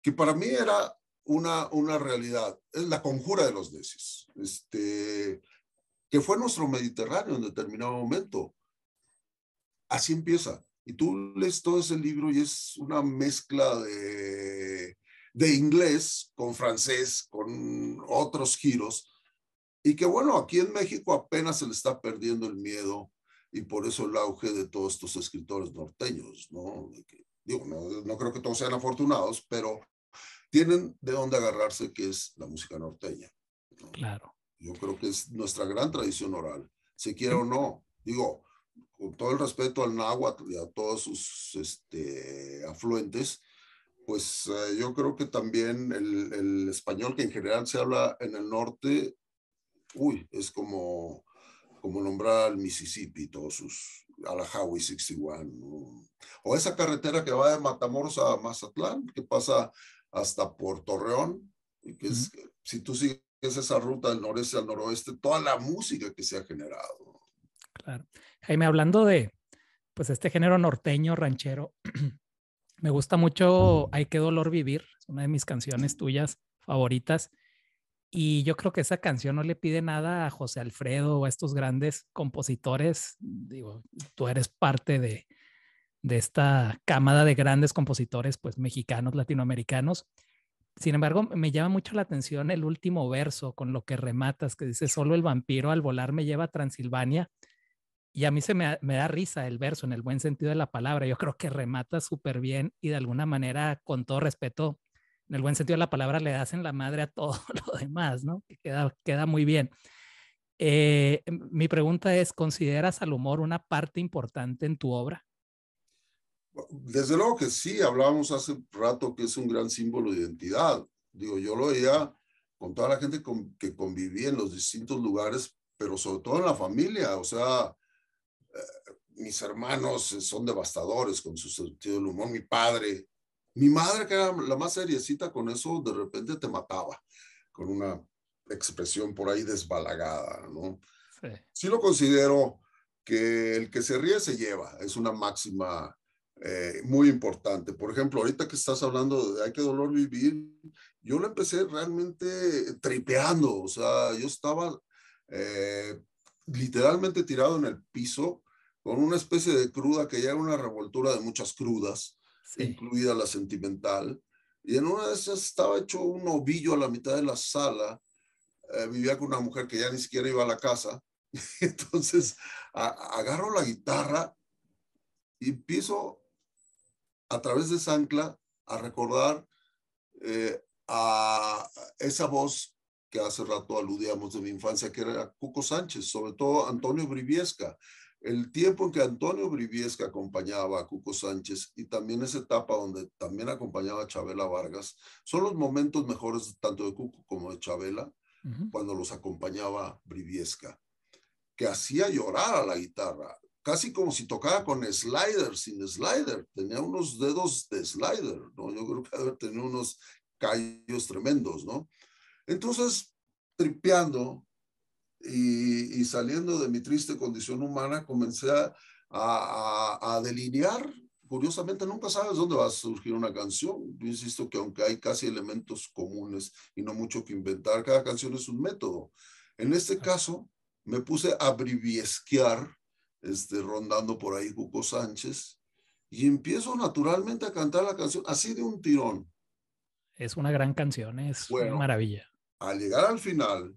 que para mí era una, realidad, es la conjura de los necios, este, que fue nuestro Mediterráneo en determinado momento. Así empieza. Y tú lees todo ese libro y es una mezcla de, inglés con francés, con otros giros. Y que bueno, aquí en México apenas se le está perdiendo el miedo y por eso el auge de todos estos escritores norteños, ¿no? digo, no, creo que todos sean afortunados, pero tienen de dónde agarrarse, que es la música norteña. Claro. Yo creo que es nuestra gran tradición oral, si quiere o no. Digo, con todo el respeto al náhuatl y a todos sus este, afluentes, pues eh, yo creo que también el, español que en general se habla en el norte, uy, es como, como nombrar al Mississippi, todos sus, a la Highway 61, o esa carretera que va de Matamoros a Mazatlán, que pasa hasta por Torreón, que es, si tú sigues esa ruta del noreste al noroeste, toda la música que se ha generado. Claro. Jaime, hablando de pues este género norteño, ranchero, me gusta mucho Hay que dolor vivir, es una de mis canciones tuyas favoritas. Y yo creo que esa canción no le pide nada a José Alfredo o a estos grandes compositores. Digo, tú eres parte de, de esta cámara de grandes compositores, pues mexicanos, latinoamericanos. Sin embargo, me llama mucho la atención el último verso con lo que rematas, que dice, solo el vampiro al volar me lleva a Transilvania. Y a mí se me, da risa el verso en el buen sentido de la palabra. Yo creo que remata súper bien y de alguna manera, con todo respeto, en el buen sentido de la palabra, le hacen la madre a todo lo demás, ¿no? Que queda, queda muy bien. Eh, mi pregunta es, ¿consideras al humor una parte importante en tu obra? Desde luego que sí, hablábamos hace rato que es un gran símbolo de identidad. Digo, yo lo veía con toda la gente con, que convivía en los distintos lugares, pero sobre todo en la familia. O sea, eh, mis hermanos son devastadores con su sentido del humor. Mi padre, mi madre, que era la más seriecita con eso, de repente te mataba con una expresión por ahí desbalagada, ¿no? Sí. sí lo considero que el que se ríe se lleva. Es una máxima eh, muy importante. Por ejemplo, ahorita que estás hablando de Hay que dolor vivir, yo lo empecé realmente tripeando, o sea, yo estaba eh, literalmente tirado en el piso con una especie de cruda que ya era una revoltura de muchas crudas, incluida la sentimental. Y en una de esas estaba hecho un ovillo a la mitad de la sala. Eh, vivía con una mujer que ya ni siquiera iba a la casa. Entonces agarro la guitarra y empiezo a través de Sancla a recordar eh, a esa voz que hace rato aludíamos de mi infancia, que era Cuco Sánchez, sobre todo Antonio Briviesca. El tiempo en que Antonio Briviesca acompañaba a Cuco Sánchez y también esa etapa donde también acompañaba a Chabela Vargas, son los momentos mejores tanto de Cuco como de Chabela, cuando los acompañaba Briviesca, que hacía llorar a la guitarra casi como si tocara con slider, sin slider. Tenía unos dedos de slider, ¿no? Yo creo que haber tenido unos callos tremendos, ¿no? Entonces, tripeando y, y saliendo de mi triste condición humana, comencé a, a, a delinear. Curiosamente, nunca sabes dónde va a surgir una canción. Yo insisto que aunque hay casi elementos comunes y no mucho que inventar, cada canción es un método. En este caso, me puse a briviesquear este, rondando por ahí Cuco Sánchez, y empiezo naturalmente a cantar la canción, así de un tirón. Es una gran canción, es una maravilla. Al llegar al final,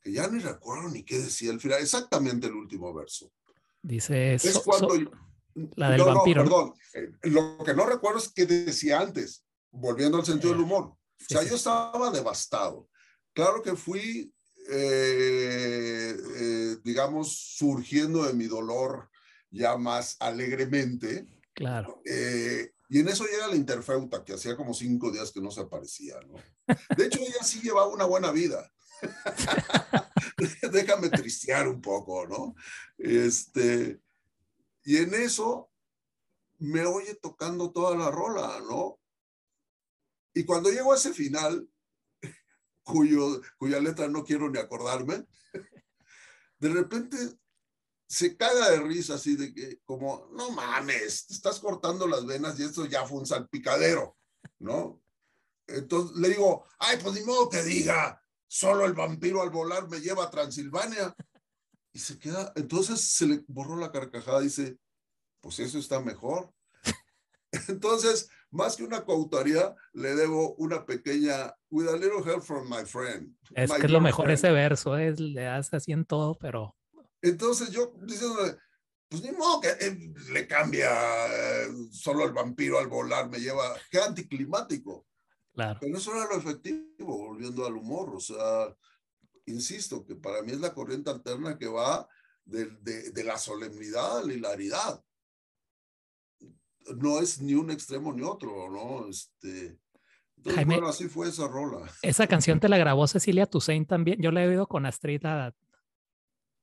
que ya ni recuerdo ni qué decía el final, exactamente el último verso. Dice eso. Es cuando. yo, la del vampiro. perdón. Eh, lo que no recuerdo es qué decía antes, volviendo al sentido eh, del humor. O sea, yo estaba devastado. Claro que fui eh, digamos, surgiendo de mi dolor ya más alegremente. Claro. Eh, y en eso llega la interfeuta, que hacía como cinco días que no se aparecía, ¿no? De hecho, ella sí llevaba una buena vida. Déjame tristear un poco, ¿no? Este, y en eso me oye tocando toda la rola, ¿no? Y cuando llego a ese final, cuyo, cuya letra no quiero ni acordarme, de repente se caga de risa así de que como, no mames, te estás cortando las venas y esto ya fue un salpicadero, ¿no? Entonces le digo, ay, pues ni modo que diga, solo el vampiro al volar me lleva a Transilvania. Y se queda, entonces se le borró la carcajada, dice, pues eso está mejor. Entonces, más que una coautoría, le debo una pequeña, with a little help from my friend. Es que es lo mejor ese verso, es, le das así en todo, pero... Entonces yo diciendo pues ni modo que eh, le cambia eh, solo el vampiro al volar, me lleva, qué anticlimático. Claro. Pero eso era lo efectivo, volviendo al humor. O sea, insisto, que para mí es la corriente alterna que va de, de, de la solemnidad a la hilaridad no es ni un extremo ni otro, ¿no? Este, Jaime, bueno, así fue esa rola. Esa canción te la grabó Cecilia Toussaint también. Yo la he oído con Astrid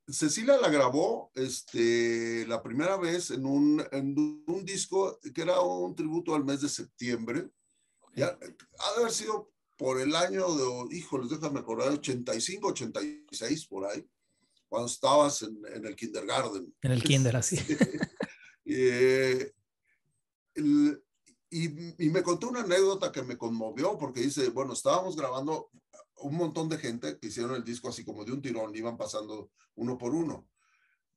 Cecilia la grabó este, la primera vez en un, en un disco que era un tributo al mes de septiembre. Ya, ha de haber sido por el año de, híjoles, déjame acordar, 85, 86, por ahí, cuando estabas en, en el kindergarten. En el kinder, así. eh, y, me contó una anécdota que me conmovió porque dice, bueno, estábamos grabando un montón de gente que hicieron el disco así como de un tirón, iban pasando uno por uno,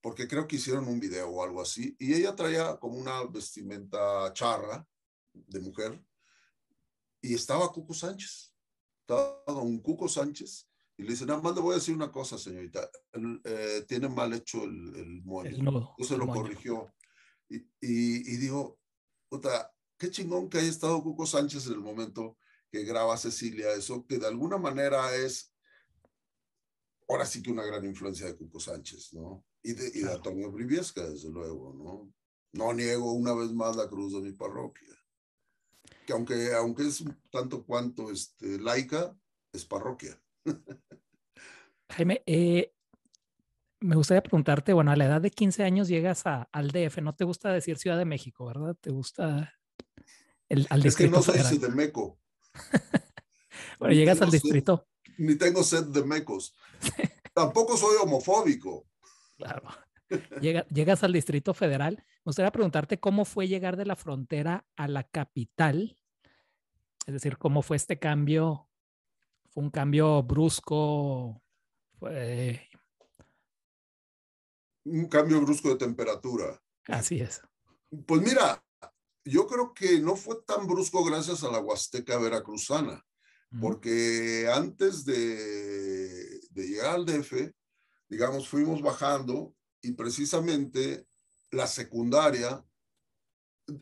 porque creo que hicieron un video o algo así, y ella traía como una vestimenta charra de mujer, y estaba Cuco Sánchez, estaba un Cuco Sánchez, y le dice, nada más le voy a decir una cosa, señorita, eh, tiene mal hecho el, el se lo corrigió. Y, dijo puta, qué chingón que haya estado Cuco Sánchez en el momento que graba Cecilia, eso que de alguna manera es, ahora sí que una gran influencia de Cuco Sánchez, ¿no? Y de, y de Antonio Briviesca, desde luego, ¿no? No niego una vez más la cruz de mi parroquia, que aunque, aunque es tanto cuanto este, laica, es parroquia. Jaime, eh, me gustaría preguntarte, bueno, a la edad de 15 años llegas al DF, no te gusta decir Ciudad de México, ¿verdad? Te gusta el, al distrito. Es que no soy de Meco. bueno, llegas al distrito. ni tengo sed de mecos. Tampoco soy homofóbico. Claro. llegas al Distrito Federal. Me gustaría preguntarte cómo fue llegar de la frontera a la capital. Es decir, cómo fue este cambio. ¿Fue un cambio brusco? ¿Fue un cambio brusco de temperatura. Así es. Pues mira, yo creo que no fue tan brusco gracias a la Huasteca veracruzana, porque antes de, llegar al DF, digamos, fuimos bajando y precisamente la secundaria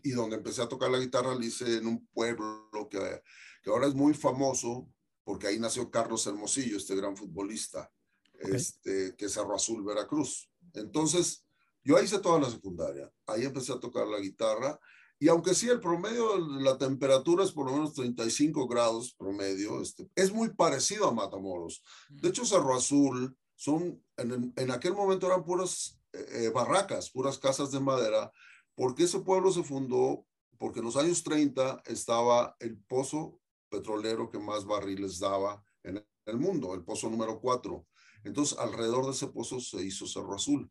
y donde empecé a tocar la guitarra la hice en un pueblo que, ahora es muy famoso porque ahí nació Carlos Hermosillo, este gran futbolista, este, que es Azul, Veracruz. Entonces, yo ahí hice toda la secundaria, ahí empecé a tocar la guitarra y aunque sí el promedio, la temperatura es por lo menos 35 grados promedio, este, es muy parecido a Matamoros. De hecho, Cerro Azul, son, en, aquel momento eran puras eh, eh, barracas, puras casas de madera, porque ese pueblo se fundó porque en los años 30 estaba el pozo petrolero que más barriles daba en el mundo, el pozo número 4. Entonces, alrededor de ese pozo se hizo Cerro Azul.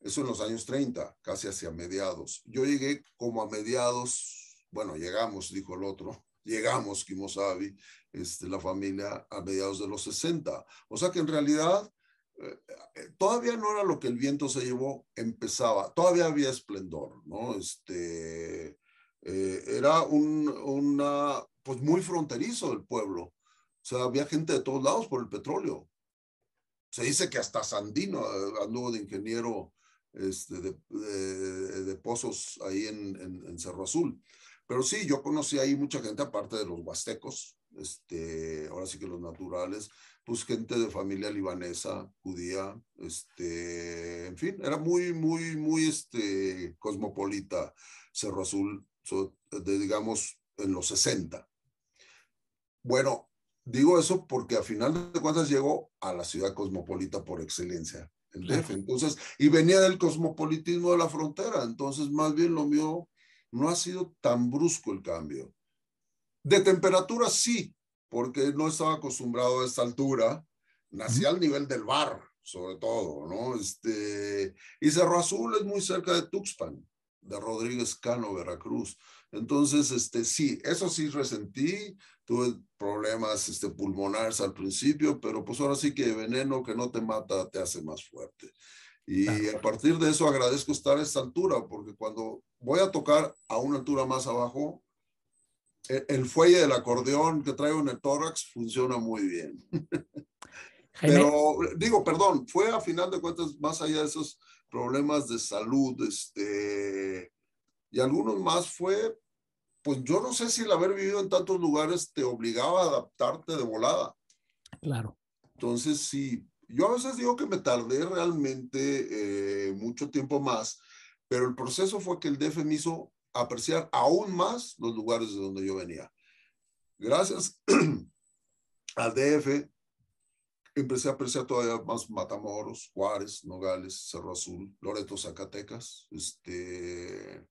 Eso en los años 30, casi hacia mediados. Yo llegué como a mediados, bueno, llegamos, dijo el otro, llegamos, Kimosabi, este, la familia, a mediados de los 60. O sea que en realidad eh, eh, todavía no era lo que el viento se llevó, empezaba, todavía había esplendor, ¿no? Este, eh, era un, una, pues muy fronterizo el pueblo. O sea, había gente de todos lados por el petróleo. Se dice que hasta Sandino eh, anduvo de ingeniero este, de, pozos ahí en, Cerro Azul. Pero sí, yo conocí ahí mucha gente, aparte de los huastecos, este, ahora sí que los naturales, pues gente de familia libanesa, judía, este, en fin, era muy, muy, muy este, cosmopolita Cerro Azul, digamos, en los 60. Bueno, Digo eso porque a final de cuentas llegó a la ciudad cosmopolita por excelencia, el DF. Entonces, y venía del cosmopolitismo de la frontera. Entonces, más bien lo mío no ha sido tan brusco el cambio. De temperatura sí, porque no estaba acostumbrado a esta altura. Nací al nivel del bar, sobre todo, ¿no? Este, y Cerro Azul es muy cerca de Tuxpan, de Rodríguez Cano, Veracruz. Entonces, este, sí, eso sí resentí, tuve problemas este, pulmonares al principio, pero pues ahora sí que veneno que no te mata te hace más fuerte. Y a partir de eso agradezco estar a esta altura, porque cuando voy a tocar a una altura más abajo, e, el, fuelle del acordeón que traigo en el tórax funciona muy bien. Pero digo, perdón, fue a final de cuentas más allá de esos problemas de salud, este, y algunos más fue pues yo no sé si el haber vivido en tantos lugares te obligaba a adaptarte de volada. Claro. Entonces, sí, yo a veces digo que me tardé realmente eh, mucho tiempo más, pero el proceso fue que el DF me hizo apreciar aún más los lugares de donde yo venía. Gracias al DF, empecé a apreciar todavía más Matamoros, Juárez, Nogales, Cerro Azul, Loreto, Zacatecas, este,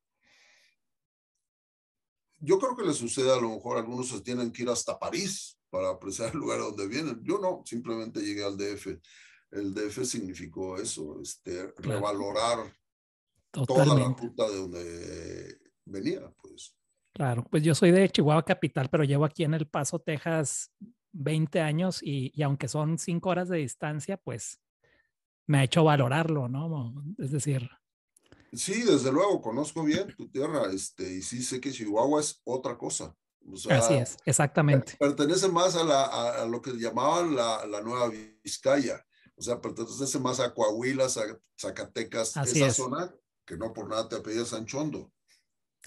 yo creo que le sucede a lo mejor, algunos se tienen que ir hasta París para apreciar el lugar donde vienen. Yo no, simplemente llegué al DF. El DF significó eso, este, revalorar toda la ruta de donde venía, pues. Claro, pues yo soy de Chihuahua capital, pero llevo aquí en El Paso, Texas, 20 años y, y aunque son 5 horas de distancia, pues me ha hecho valorarlo, ¿no? Es decir, Sí, desde luego, conozco bien tu tierra, este, y sí sé que Chihuahua es otra cosa. Así es, exactamente. Pertenece más a, lo que llamaban la, la, Nueva Vizcaya, o sea, pertenece más a Coahuila, Zacatecas, esa zona, que no por nada te San Sanchondo.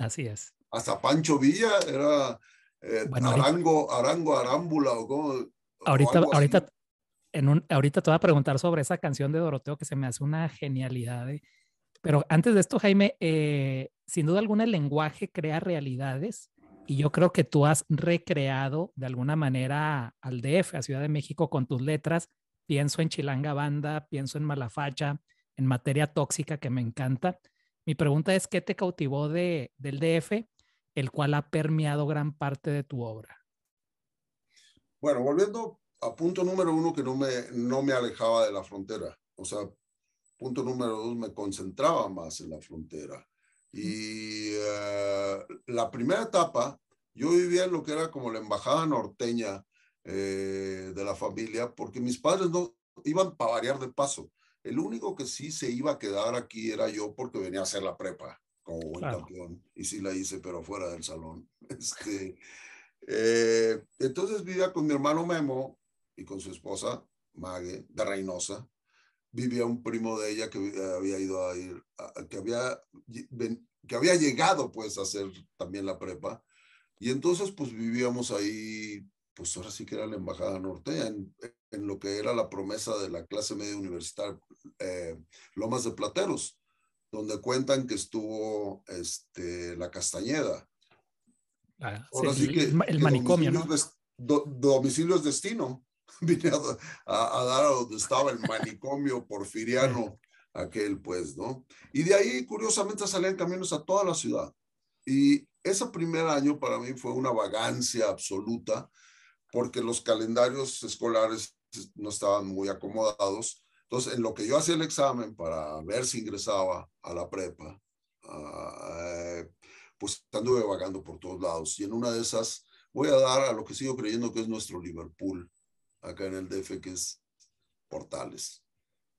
Así es. Hasta Pancho Villa era eh, Arango, Arango, Arámbula o como. Ahorita, ahorita, en ahorita te voy a preguntar sobre esa canción de Doroteo que se me hace una genialidad. ¿eh? Pero antes de esto, Jaime, eh, sin duda alguna el lenguaje crea realidades y yo creo que tú has recreado de alguna manera al DF, a Ciudad de México, con tus letras. Pienso en Chilanga Banda, pienso en Malafacha, en materia tóxica que me encanta. Mi pregunta es, ¿qué te cautivó de, del DF, el cual ha permeado gran parte de tu obra? Bueno, volviendo a punto número uno, que no me, no me alejaba de la frontera. O sea, punto número dos, me concentraba más en la frontera. Y eh, la primera etapa, yo vivía en lo que era como la embajada norteña eh, de la familia, porque mis padres no iban para variar de paso. El único que sí se iba a quedar aquí era yo porque venía a hacer la prepa como buen campeón. Y sí la hice, pero fuera del salón. Este, eh, entonces vivía con mi hermano Memo y con su esposa, Mague, de Reynosa vivía un primo de ella que había ido a ir, que, había, que había llegado pues a hacer también la prepa. Y entonces pues vivíamos ahí, pues ahora sí que era la Embajada Norte, en, lo que era la promesa de la clase media universitaria eh, Lomas de Plateros, donde cuentan que estuvo este, la Castañeda. Ah, ahora sí, que, el, el manicomio, domicilio domicilio es destino. vine a, dar a donde estaba el manicomio porfiriano aquel, pues, ¿no? Y de ahí, curiosamente, salían caminos a toda la ciudad. Y ese primer año para mí fue una vagancia absoluta, porque los calendarios escolares no estaban muy acomodados. Entonces, en lo que yo hacía el examen para ver si ingresaba a la prepa, ah, pues anduve vagando por todos lados. Y en una de esas voy a dar a lo que sigo creyendo que es nuestro Liverpool, acá en el DF, que es Portales.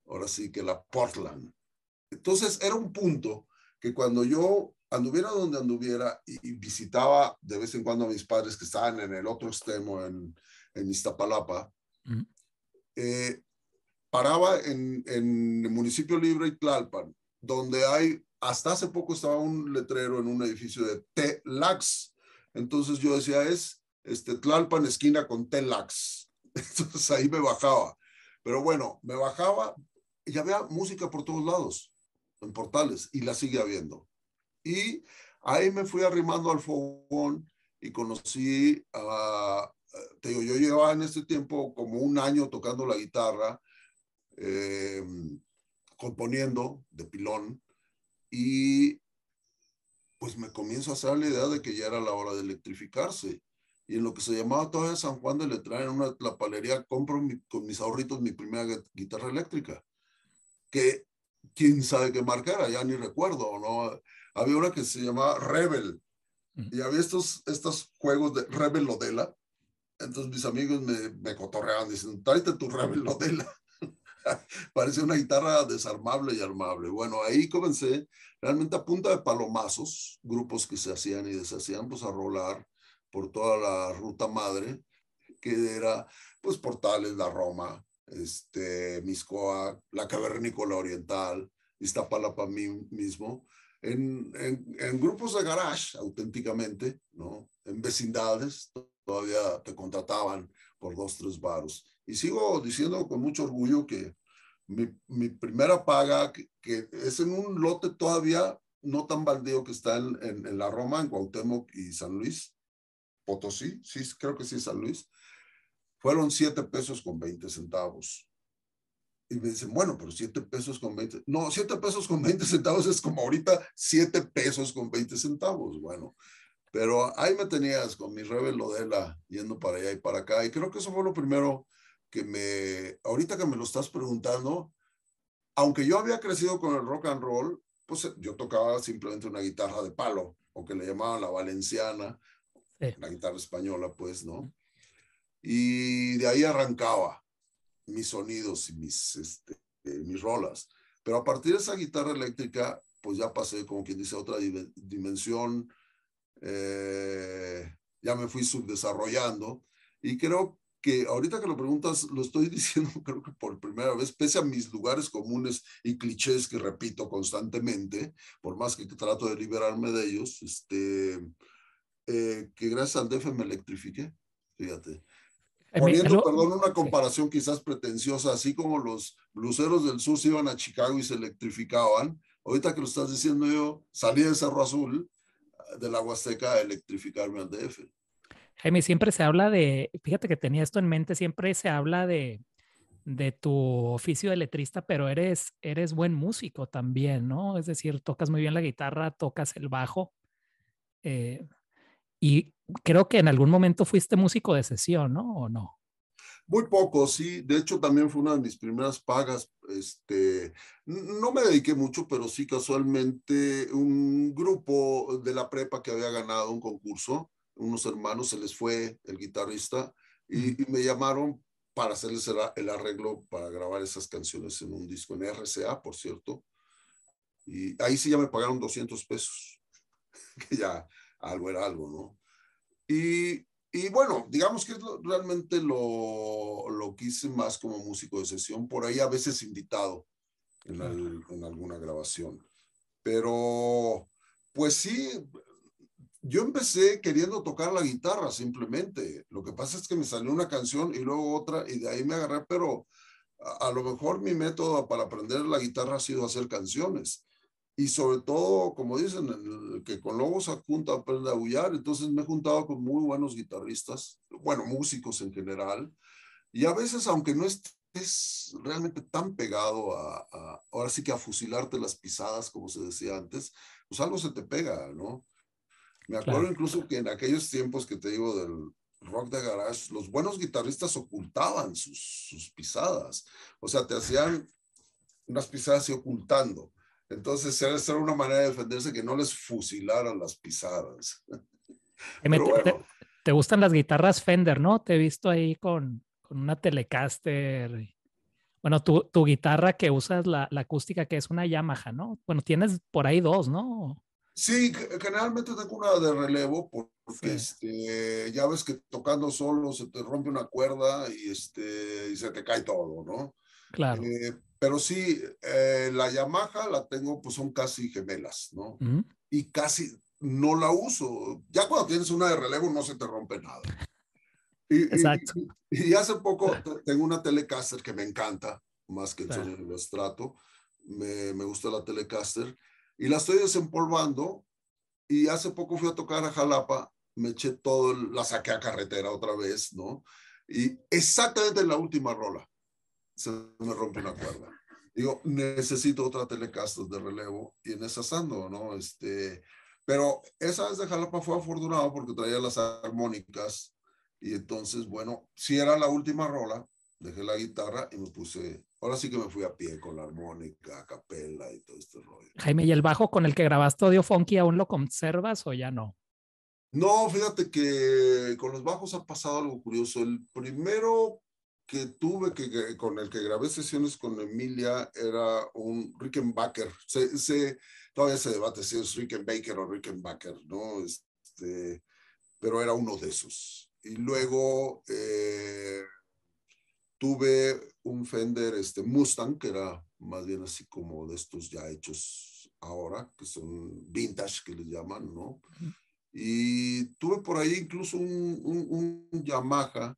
Ahora sí que la Portland. Entonces era un punto que cuando yo anduviera donde anduviera y, visitaba de vez en cuando a mis padres que estaban en el otro extremo, en, en Iztapalapa, eh, paraba en, el municipio libre y Tlalpan, donde hay, hasta hace poco estaba un letrero en un edificio de T-Lax. Entonces yo decía, es este, Tlalpan esquina con TLAX. Entonces ahí me bajaba. Pero bueno, me bajaba y había música por todos lados, en portales, y la sigue habiendo. Y ahí me fui arrimando al fogón y conocí a, eh, te digo, yo llevaba en este tiempo como un año tocando la guitarra, em, componiendo de pilón, y pues me comienzo a hacer la idea de que ya era la hora de electrificarse y en lo que se llamaba todavía San Juan de Letrán, en una la palería, compro con mis ahorritos mi primera guitarra eléctrica, que quién sabe qué marca era, ya ni recuerdo, ¿no? Había una que se llamaba Rebel, y había estos, estos juegos de Rebel Lodela, entonces mis amigos me, me cotorreaban diciendo, tráete tu Rebel Lodela. Parecía una guitarra desarmable y armable. Bueno, ahí comencé realmente a punta de palomazos, grupos que se hacían y deshacían, pues a rolar por toda la ruta madre, que era pues Portales, La Roma, este, miscoa la Cavernícola Oriental, Iztapalapa mismo, en, en, en, grupos de garage auténticamente, ¿no? En vecindades todavía te contrataban por dos, tres baros. Y sigo diciendo con mucho orgullo que mi, primera paga, que, es en un lote todavía no tan baldío que está en, la Roma, en Cuauhtémoc y San Luis, Potosí, sí, creo que sí, San Luis, fueron 7 pesos con 20 centavos. Y me dicen, bueno, pero 7 pesos con 20. No, 7 pesos con 20 centavos es como ahorita 7 pesos con 20 centavos. Bueno, pero ahí me tenías con mi la yendo para allá y para acá. Y creo que eso fue lo primero que me, ahorita que me lo estás preguntando, aunque yo había crecido con el rock and roll, pues yo tocaba simplemente una guitarra de palo o que le llamaban la valenciana la guitarra española, pues, ¿no? Y de ahí arrancaba mis sonidos y mis, este, eh, mis rolas. Pero a partir de esa guitarra eléctrica, pues ya pasé, como quien dice, a otra dimensión, eh, ya me fui subdesarrollando y creo que ahorita que lo preguntas, lo estoy diciendo creo que por primera vez, pese a mis lugares comunes y clichés que repito constantemente, por más que trato de liberarme de ellos, este, eh, que gracias al DF me electrifiqué, fíjate. Poniendo, perdón, una comparación quizás pretenciosa, así como los luceros del sur se iban a Chicago y se electrificaban, ahorita que lo estás diciendo yo, salí del Cerro Azul, eh, de la Huasteca, a electrificarme al DF. Jaime, siempre se habla de, fíjate que tenía esto en mente, siempre se habla de, de tu oficio de letrista, pero eres, eres buen músico también, ¿no? Es decir, tocas muy bien la guitarra, tocas el bajo. Eh, y creo que en algún momento fuiste músico de sesión, ¿no? ¿O no? Muy poco, sí. De hecho, también fue una de mis primeras pagas. Este, no me dediqué mucho, pero sí casualmente un grupo de la prepa que había ganado un concurso, unos hermanos, se les fue el guitarrista y, me llamaron para hacerles el, el, arreglo para grabar esas canciones en un disco, en RCA, por cierto. Y ahí sí ya me pagaron 200 pesos, que ya, algo era algo, ¿no? Y, y bueno, digamos que realmente lo, lo, más como músico de sesión, por ahí a veces invitado en, alguna grabación. Pero, pues sí, yo empecé queriendo tocar la guitarra simplemente. Lo que pasa es que me salió una canción y luego otra y de ahí me agarré, pero a lo mejor mi método para aprender la guitarra ha sido hacer canciones y sobre todo, como dicen, que con lobos adjunta aprende a aullar, entonces me he juntado con muy buenos guitarristas, bueno, músicos en general, y a veces, aunque no estés realmente tan pegado a, ahora sí que a fusilarte las pisadas, como se decía antes, pues algo se te pega, ¿no? Me acuerdo incluso que en aquellos tiempos que te digo del, rock de garage, los buenos guitarristas ocultaban sus, sus, pisadas. O sea, te hacían unas pisadas y ocultando. Entonces, esa era una manera de defenderse que no les fusilaran las pisadas. te, gustan las guitarras Fender, ¿no? Te he visto ahí con, con una Telecaster. Bueno, tu, tu guitarra que usas, la, la, acústica, que es una Yamaha, ¿no? Bueno, tienes por ahí dos, ¿no? Sí, generalmente tengo una de relevo porque este, ya ves que tocando solo se te rompe una cuerda y, este, y se te cae todo, ¿no? Claro. Eh, pero sí, eh, la Yamaha la tengo, pues son casi gemelas, ¿no? Y casi no la uso. Ya cuando tienes una de relevo no se te rompe nada. Y, Exacto. Y, hace poco tengo una Telecaster que me encanta, más que el sueño trato. Me, me gusta la Telecaster. Y la estoy desempolvando. Y hace poco fui a tocar a Jalapa. Me eché todo, la saqué a carretera otra vez, ¿no? Y exactamente en la última rola se me rompe una cuerda. Digo, necesito otra telecastos de relevo y en esa ando, ¿no? Este, pero esa vez de Jalapa fue afortunado porque traía las armónicas y entonces, bueno, si era la última rola, dejé la guitarra y me puse, ahora sí que me fui a pie con la armónica, a capela y todo este rollo. Jaime, ¿y el bajo con el que grabaste Odio Funky aún lo conservas o ya no? No, fíjate que con los bajos ha pasado algo curioso. El primero que tuve que, con el que grabé sesiones con Emilia era un Rickenbacker. Se, todavía se debate si es Rickenbacker o Rickenbacker, ¿no? Este, pero era uno de esos. Y luego eh, tuve un Fender este, Mustang, que era más bien así como de estos ya hechos ahora, que son vintage, que les llaman, ¿no? Y tuve por ahí incluso un, un, un Yamaha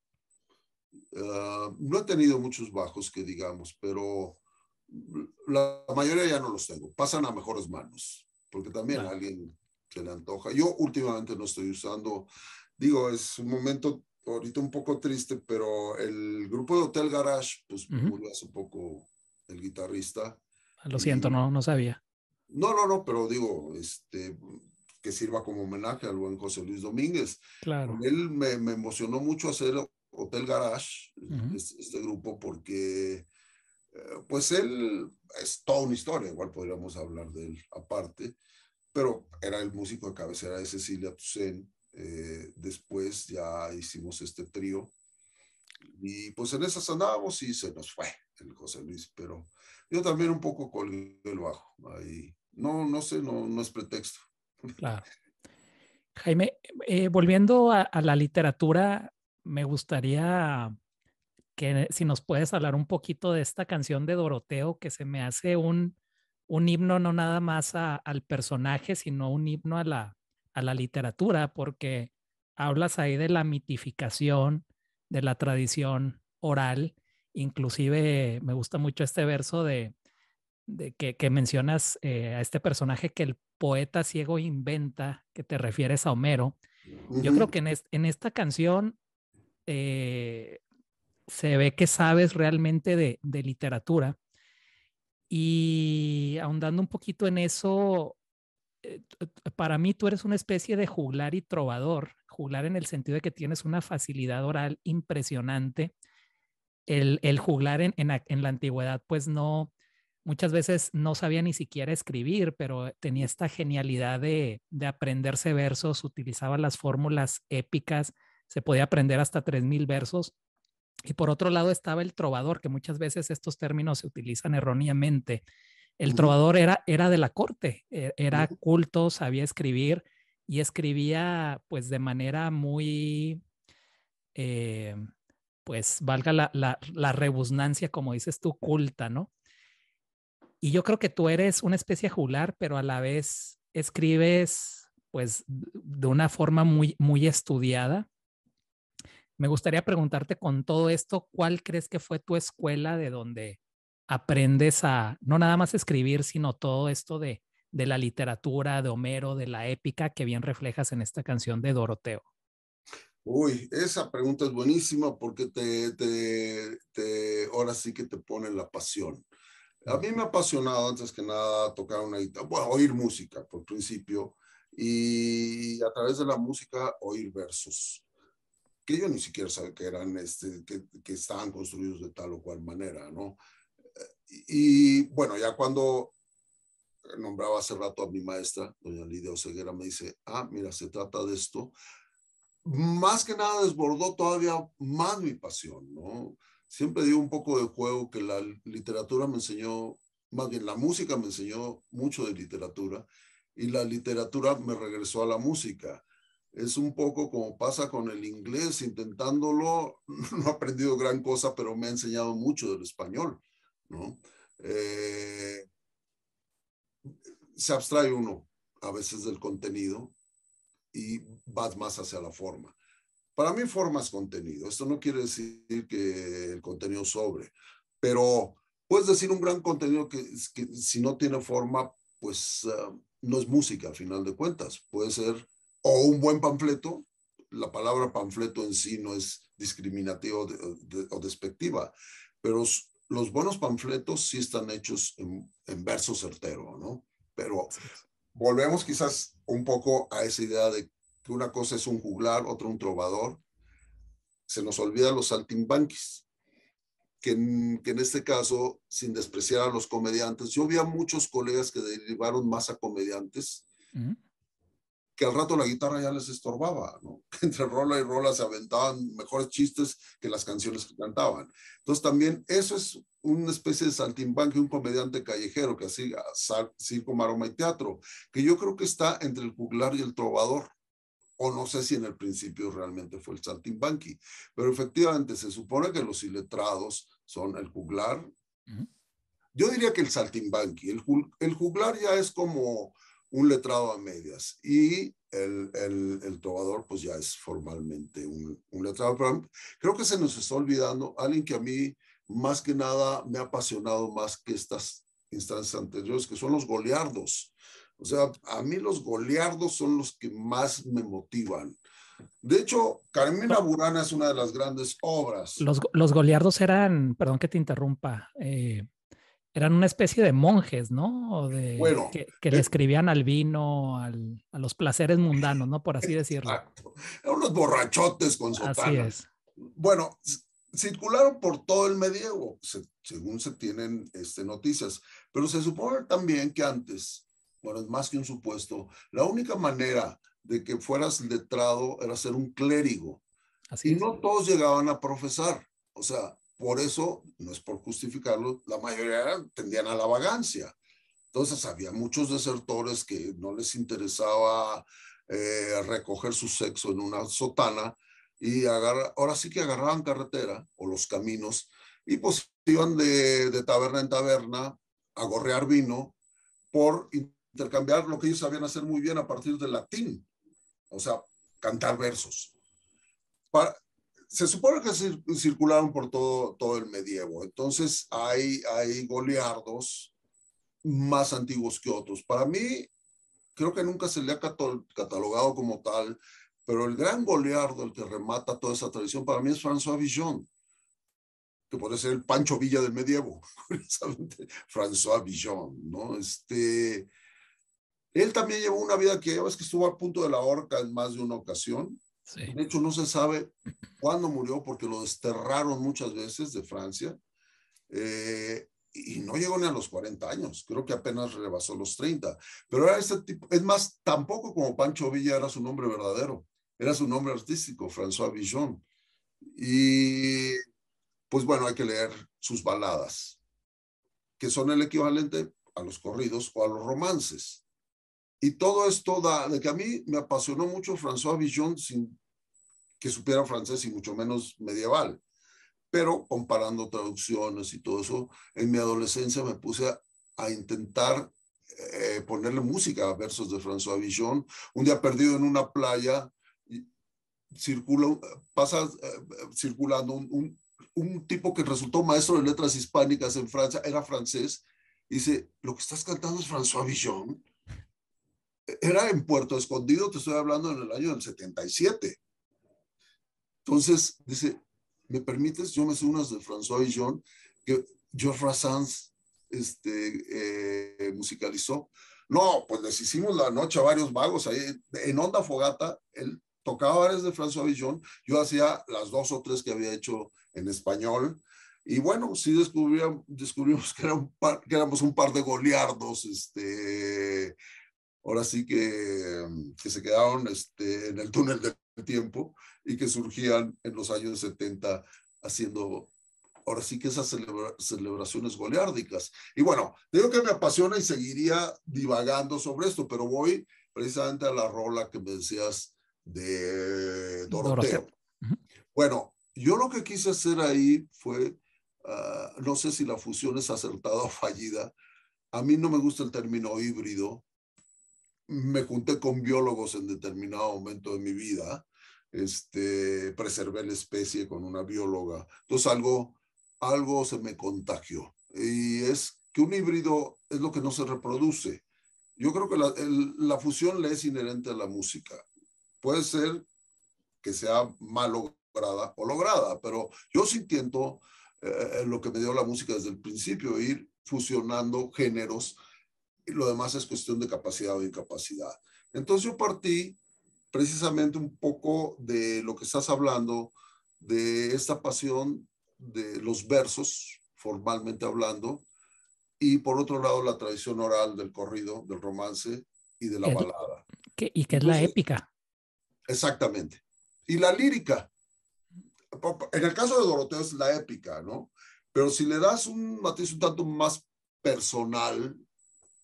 Ah, no he tenido muchos bajos que digamos, pero la mayoría ya no los tengo. Pasan a mejores manos, porque también a alguien se le antoja. Yo últimamente no estoy usando, digo, es un momento ahorita un poco triste, pero el grupo de Hotel Garage, pues murió hace poco el guitarrista. Ah, lo siento, no, no sabía. No, no, no, pero digo, este, que sirva como homenaje al buen José Luis Domínguez. Claro. Él me, me emocionó mucho hacer Hotel Garage, este, grupo, porque eh, pues él es toda una historia, igual podríamos hablar de él aparte, pero era el músico de cabecera de Cecilia Toussaint. Eh, después ya hicimos este trío y pues en esas andábamos y se nos fue el José Luis, pero yo también un poco colgué el bajo ahí. No, no sé, no, no es pretexto. Claro. Jaime, eh, volviendo a, a, la literatura, me gustaría que si nos puedes hablar un poquito de esta canción de Doroteo, que se me hace un, un himno no nada más al personaje, sino un himno a la, a la literatura, porque hablas ahí de la mitificación, de la tradición oral, inclusive me gusta mucho este verso de, de que, mencionas eh, a este personaje que el poeta ciego inventa, que te refieres a Homero. Yo creo que en, en esta canción eh, se ve que sabes realmente de, literatura. Y ahondando un poquito en eso, eh, para mí tú eres una especie de juglar y trovador, juglar en el sentido de que tienes una facilidad oral impresionante. El, juglar en, la antigüedad, pues no, muchas veces no sabía ni siquiera escribir, pero tenía esta genialidad de aprenderse versos, utilizaba las fórmulas épicas se podía aprender hasta 3.000 versos. Y por otro lado estaba el trovador, que muchas veces estos términos se utilizan erróneamente. El trovador era, era de la corte, e, era culto, sabía escribir y escribía pues de manera muy, eh, pues valga la, la, rebusnancia, como dices tú, culta, ¿no? Y yo creo que tú eres una especie jular, pero a la vez escribes pues de una forma muy, muy estudiada me gustaría preguntarte con todo esto, ¿cuál crees que fue tu escuela de donde aprendes a no nada más escribir, sino todo esto de, de la literatura, de Homero, de la épica que bien reflejas en esta canción de Doroteo? Uy, esa pregunta es buenísima porque te, ahora sí que te pone la pasión. A mí me ha apasionado antes que nada tocar una guitarra, bueno, oír música por principio y a través de la música oír versos que yo ni siquiera sabía que eran, este, que, que estaban construidos de tal o cual manera, ¿no? Y bueno, ya cuando nombraba hace rato a mi maestra, doña Lidia Oseguera, me dice, ah, mira, se trata de esto. Más que nada desbordó todavía más mi pasión, ¿no? Siempre dio un poco de juego que la literatura me enseñó, más bien la música me enseñó mucho de literatura y la literatura me regresó a la música es un poco como pasa con el inglés, intentándolo, no he aprendido gran cosa, pero me ha enseñado mucho del español, ¿no? Eh, se abstrae uno a veces del contenido y vas más hacia la forma. Para mí forma es contenido, esto no quiere decir que el contenido sobre, pero puedes decir un gran contenido que, si no tiene forma, pues ah, no es música al final de cuentas, puede ser o un buen panfleto, la palabra panfleto en sí no es discriminativa o, despectiva, pero los buenos panfletos sí están hechos en, verso certero, ¿no? Pero volvemos quizás un poco a esa idea de que una cosa es un juglar, otro un trovador. Se nos olvida los saltimbanquis, que en, este caso, sin despreciar a los comediantes, yo vi a muchos colegas que derivaron más a comediantes que al rato la guitarra ya les estorbaba, ¿no? Entre rola y rola se aventaban mejores chistes que las canciones que cantaban. Entonces también eso es una especie de saltimbanque, un comediante callejero que hacía ah, circo, maroma y teatro, que yo creo que está entre el juglar y el trovador, o no sé si en el principio realmente fue el saltimbanqui, pero efectivamente se supone que los iletrados son el juglar. Yo diría que el saltimbanqui, el, juglar ya es como un letrado a medias. Y el, el, trovador, pues ya es formalmente un, un letrado. creo que se nos está olvidando alguien que a mí, más que nada, me ha apasionado más que estas instancias anteriores, que son los goleardos. O sea, a mí los goleardos son los que más me motivan. De hecho, Carmina Burana es una de las grandes obras. Los, los goleardos eran, perdón que te interrumpa, eh, eran una especie de monjes, ¿no? de, que, le eh escribían al vino, a los placeres mundanos, ¿no? Por así decirlo. Exacto. Unos borrachotes con sotanas. Así es. Bueno, circularon por todo el medievo, según se tienen este, noticias, pero se supone también que antes, bueno, es más que un supuesto, la única manera de que fueras letrado era ser un clérigo. Así y no todos llegaban a profesar. O sea, por eso, no es por justificarlo, la mayoría tendían a la vagancia. Entonces había muchos desertores que no les interesaba eh, recoger su sexo en una sotana y ahora sí que agarraban carretera o los caminos y pues iban de, taberna en taberna a gorrear vino por intercambiar lo que ellos sabían hacer muy bien a partir del latín, o sea, cantar versos se supone que circularon por todo, todo el medievo. Entonces hay, hay goleardos más antiguos que otros. Para mí, creo que nunca se le ha catalogado como tal, pero el gran goleardo, el que remata toda esa tradición, para mí es François Villon, que puede ser el Pancho Villa del medievo, curiosamente, François Villon, ¿no? Este, él también llevó una vida que ves que estuvo al punto de la horca en más de una ocasión, de hecho, no se sabe cuándo murió porque lo desterraron muchas veces de Francia eh, y no llegó ni a los 40 años, creo que apenas rebasó los 30. Pero era este tipo, es más, tampoco como Pancho Villa era su nombre verdadero, era su nombre artístico, François Villon. Y pues bueno, hay que leer sus baladas, que son el equivalente a los corridos o a los romances. Y todo esto da, de que a mí me apasionó mucho François Villon sin que supiera francés y mucho menos medieval. Pero comparando traducciones y todo eso, en mi adolescencia me puse a, intentar eh, ponerle música a versos de François Villon. Un día perdido en una playa, circula, pasa eh, circulando un, tipo que resultó maestro de letras hispánicas en Francia, era francés, y dice, lo que estás cantando es François Villon. E-, era en Puerto Escondido, te estoy hablando en el año del 77. Entonces, dice, ¿me permites? Yo me sé unas de François Villon que George Sanz este, eh, musicalizó. No, pues les hicimos la noche a varios vagos ahí en Onda Fogata. Él tocaba varias de François Villon, yo hacía las dos o tres que había hecho en español. Y bueno, sí descubrimos, descubrimos que, éramos un par de goleardos este, ahora sí que, se quedaron este, en el túnel de tiempo y que surgían en los años 70 haciendo ahora sí que esas celebraciones goleárdicas. Y bueno, digo que me apasiona y seguiría divagando sobre esto, pero voy precisamente a la rola que me decías de Doroteo. Bueno, yo lo que quise hacer ahí fue, ah, no sé si la fusión es acertada o fallida, a mí no me gusta el término híbrido, me junté con biólogos en determinado momento de mi vida este, preservé la especie con una bióloga. Entonces algo, algo se me contagió. Y es que un híbrido es lo que no se reproduce. Yo creo que la, fusión le es inherente a la música. Puede ser que sea mal lograda o lograda, pero yo sí intento eh, lo que me dio la música desde el principio, ir fusionando géneros. Y lo demás es cuestión de capacidad o incapacidad. Entonces yo partí precisamente un poco de lo que estás hablando, de esta pasión de los versos, formalmente hablando, y por otro lado la tradición oral del corrido, del romance y de la balada. y qué es la épica. Exactamente. Y la lírica. En el caso de Doroteo es la épica, ¿no? Pero si le das un matiz un tanto más personal,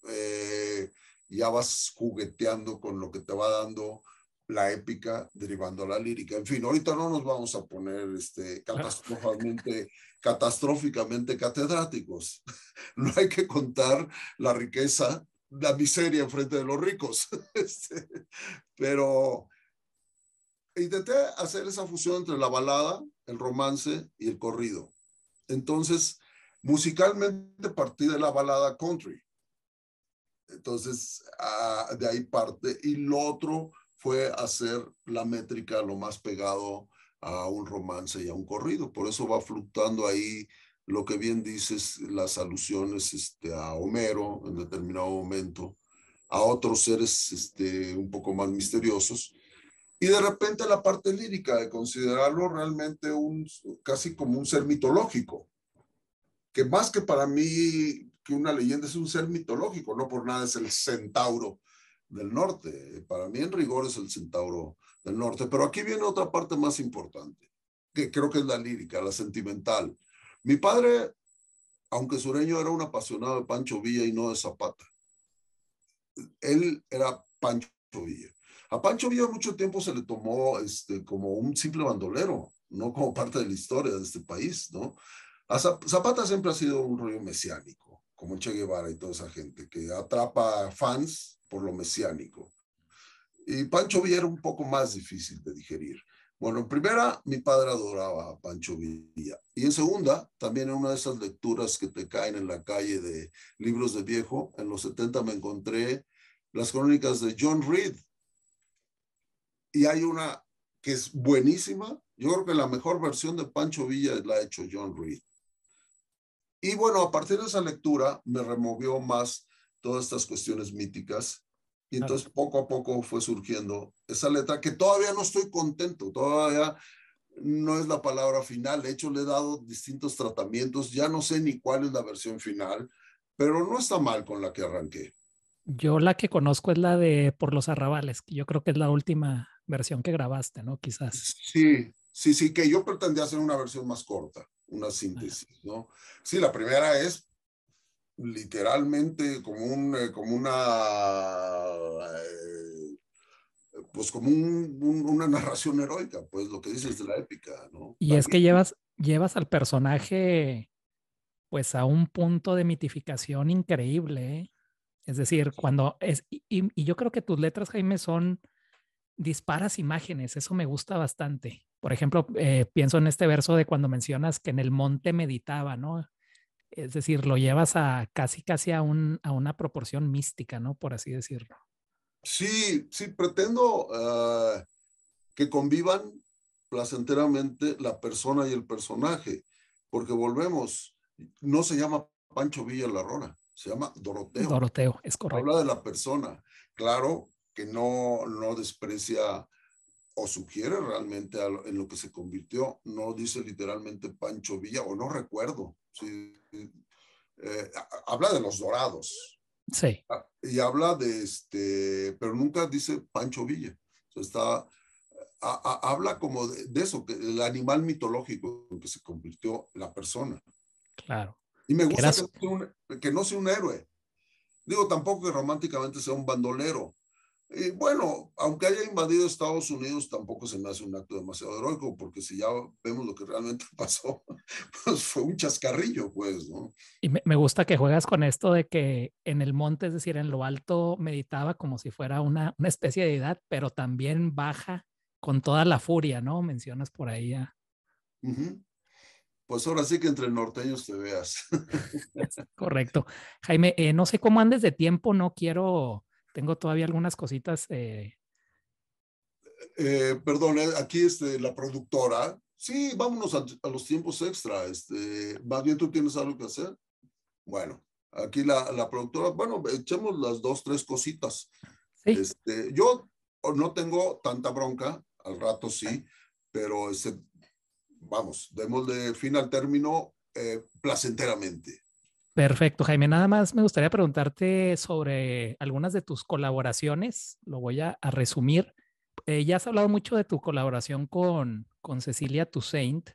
eh, ya vas jugueteando con lo que te va dando la épica derivando la lírica. En fin, ahorita no nos vamos a poner este, catastróficamente, catastróficamente catedráticos. No hay que contar la riqueza, la miseria en frente de los ricos. Este, pero intenté hacer esa fusión entre la balada, el romance y el corrido. Entonces, musicalmente partí de la balada country. Entonces, ah, de ahí parte. Y lo otro fue hacer la métrica lo más pegado a un romance y a un corrido. Por eso va fluctuando ahí lo que bien dices, las alusiones este, a Homero en determinado momento, a otros seres este, un poco más misteriosos. Y de repente la parte lírica, de considerarlo realmente un, casi como un ser mitológico, que más que para mí que una leyenda es un ser mitológico, no por nada es el centauro del norte. Para mí en rigor es el centauro del norte, pero aquí viene otra parte más importante, que creo que es la lírica, la sentimental. Mi padre, aunque sureño, era un apasionado de Pancho Villa y no de Zapata. Él era Pancho Villa. A Pancho Villa mucho tiempo se le tomó este, como un simple bandolero, no como parte de la historia de este país, ¿no? Zapata siempre ha sido un rollo mesiánico como Che Guevara y toda esa gente, que atrapa fans por lo mesiánico. Y Pancho Villa era un poco más difícil de digerir. Bueno, en primera, mi padre adoraba a Pancho Villa. Y en segunda, también en una de esas lecturas que te caen en la calle de libros de viejo, en los 70 me encontré las crónicas de John Reed. Y hay una que es buenísima. Yo creo que la mejor versión de Pancho Villa la ha hecho John Reed. Y bueno, a partir de esa lectura me removió más todas estas cuestiones míticas. Y entonces poco a poco fue surgiendo esa letra que todavía no estoy contento, todavía no es la palabra final. De hecho, le he dado distintos tratamientos, ya no sé ni cuál es la versión final, pero no está mal con la que arranqué. Yo la que conozco es la de Por los Arrabales, que yo creo que es la última versión que grabaste, ¿no? Quizás. Sí, Sí, sí, que yo pretendía hacer una versión más corta, una síntesis, ¿no? Sí, la primera es literalmente como eh, como una, eh, pues como una narración heroica, pues lo que dices de la épica, ¿no? Y es que llevas, llevas al personaje, pues a un punto de mitificación increíble, ¿eh? Es decir, cuando es, y, yo creo que tus letras, Jaime, son disparas imágenes, eso me gusta bastante. Por ejemplo, eh, pienso en este verso de cuando mencionas que en el monte meditaba, ¿no? Es decir, lo llevas a casi, casi a, un, a una proporción mística, ¿no? Por así decirlo. Sí, sí, pretendo ah, que convivan placenteramente la persona y el personaje, porque volvemos, no se llama Pancho Villa la Rora, se llama Doroteo. Doroteo, es correcto. Habla de la persona. Claro que no, no desprecia o sugiere realmente en lo que se convirtió, no dice literalmente Pancho Villa, o no recuerdo, eh, habla de los dorados. Sí. Ah, y habla de este, pero nunca dice Pancho Villa. está, habla como de, eso, que el animal mitológico en que se convirtió la persona. Claro. Y me gusta que que no sea un héroe. Digo, tampoco que románticamente sea un bandolero, y bueno, aunque haya invadido Estados Unidos, tampoco se me hace un acto demasiado heroico, porque si ya vemos lo que realmente pasó, pues fue un chascarrillo, pues, ¿no? Y me, gusta que juegas con esto de que en el monte, es decir, en lo alto, meditaba como si fuera una, especie de edad, pero también baja con toda la furia, ¿no? Mencionas por ahí Pues ahora sí que entre norteños te veas. Correcto. Jaime, eh, no sé cómo andes de tiempo, no quiero tengo todavía algunas cositas. Eh. Eh, perdón, eh, aquí este, la productora. Sí, vámonos a, los tiempos extra. Este, más bien tú tienes algo que hacer. Bueno, aquí la, la productora. Bueno, echemos las dos, tres cositas. Este, yo oh, no tengo tanta bronca, al rato sí, pero este, vamos, demos de fin al término placenteramente. Perfecto, Jaime. Nada más me gustaría preguntarte sobre algunas de tus colaboraciones. Lo voy a, resumir. Eh, ya has hablado mucho de tu colaboración con, Cecilia Toussaint,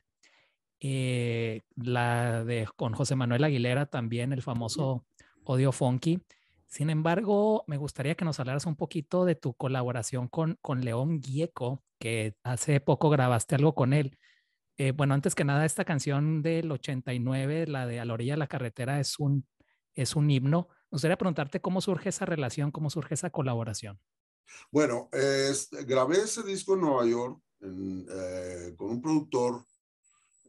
eh, la de con José Manuel Aguilera también, el famoso Odio Funky. Sin embargo, me gustaría que nos hablaras un poquito de tu colaboración con, con León Gieco, que hace poco grabaste algo con él. Eh, bueno, antes que nada, esta canción del 89, la de A la orilla de la carretera, es un, es un himno. Nos gustaría preguntarte cómo surge esa relación, cómo surge esa colaboración. Bueno, grabé ese disco en Nueva York eh, con un productor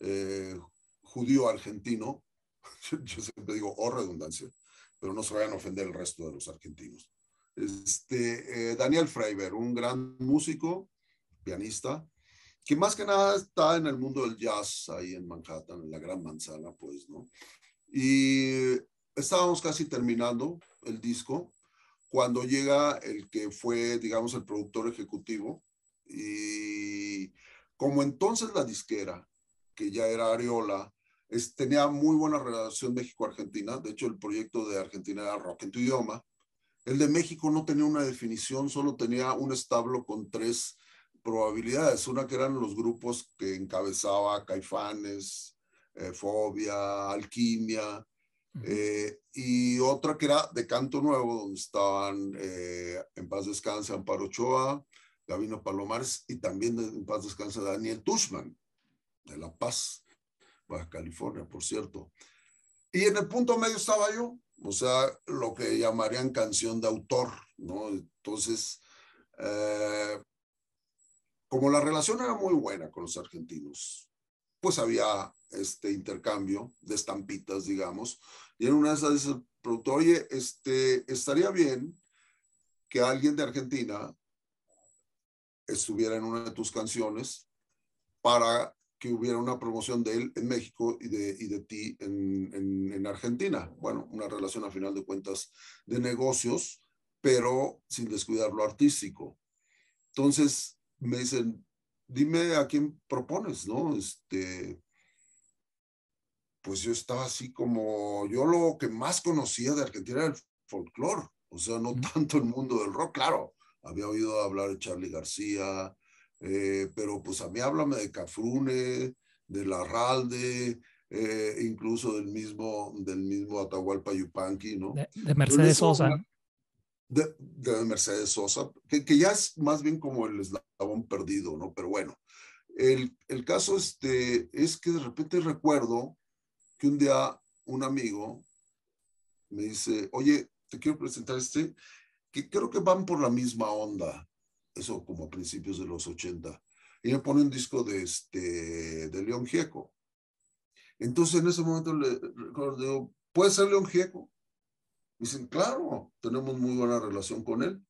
eh, judío argentino. Yo siempre digo, oh, redundancia, pero no se vayan a ofender el resto de los argentinos. Este, Daniel Freiber, un gran músico, pianista, que más que nada está en el mundo del jazz, ahí en Manhattan, en la Gran Manzana, pues, ¿no? Y estábamos casi terminando el disco cuando llega el que fue, digamos, el productor ejecutivo y como entonces la disquera, que ya era Areola, tenía muy buena relación México-Argentina, de hecho el proyecto de Argentina era Rock en tu idioma, el de México no tenía una definición, solo tenía un establo con tres probabilidades. Una que eran los grupos que encabezaba Caifanes, eh, Fobia, Alquimia, eh, y otra que era de Canto Nuevo, donde estaban eh, En Paz Descansa Amparo Ochoa, Gabino Palomares y también En Paz Descansa Daniel Tushman, de La Paz, Baja California, por cierto. Y en el punto medio estaba yo, o sea, lo que llamarían canción de autor, ¿no? Entonces, como la relación era muy buena con los argentinos, pues había este intercambio de estampitas, digamos, y en una de esas dice el productor, oye, este, estaría bien que alguien de Argentina estuviera en una de tus canciones para que hubiera una promoción de él en México y de, de ti en, en, Argentina. Bueno, una relación a final de cuentas de negocios, pero sin descuidar lo artístico. Entonces, me dicen, dime a quién propones, ¿no? Este, pues yo estaba así como, yo lo que más conocía de Argentina era el folclore, o sea, no tanto el mundo del rock, claro, había oído hablar de Charlie García, eh, pero pues a mí háblame de Cafrune, de Larralde, eh, incluso del mismo, del mismo Atahualpa Yupanqui, ¿no? de Mercedes Sosa de, Mercedes Sosa, que, ya es más bien como el eslabón perdido, ¿no? Pero bueno, el, el caso este, es que de repente recuerdo que un día un amigo me dice, oye, te quiero presentar este, que creo que van por la misma onda, eso como a principios de los 80, y me pone un disco de, este, de León Gieco. Entonces en ese momento le recuerdo, ¿puede ser León Gieco? Dicen, claro, tenemos muy buena relación con él.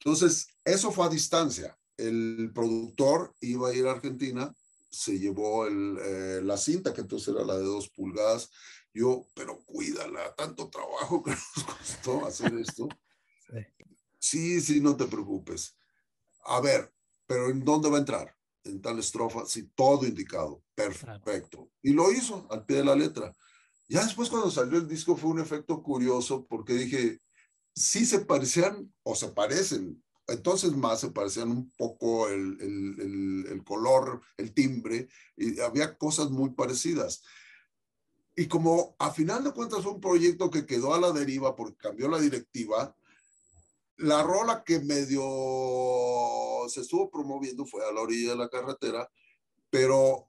Entonces, eso fue a distancia. El productor iba a ir a Argentina, se llevó eh, la cinta, que entonces era la de dos pulgadas. Yo, pero cuídala, tanto trabajo que nos costó hacer esto. Sí, sí, no te preocupes. A ver, pero ¿en dónde va a entrar? En tal estrofa, sí, todo indicado, perfecto. Y lo hizo al pie de la letra. Ya después cuando salió el disco fue un efecto curioso porque dije, sí se parecían o se parecen, entonces más se parecían un poco el, el, el, color, el timbre, y había cosas muy parecidas. Y como a final de cuentas fue un proyecto que quedó a la deriva porque cambió la directiva, la rola que medio se estuvo promoviendo fue a la orilla de la carretera, pero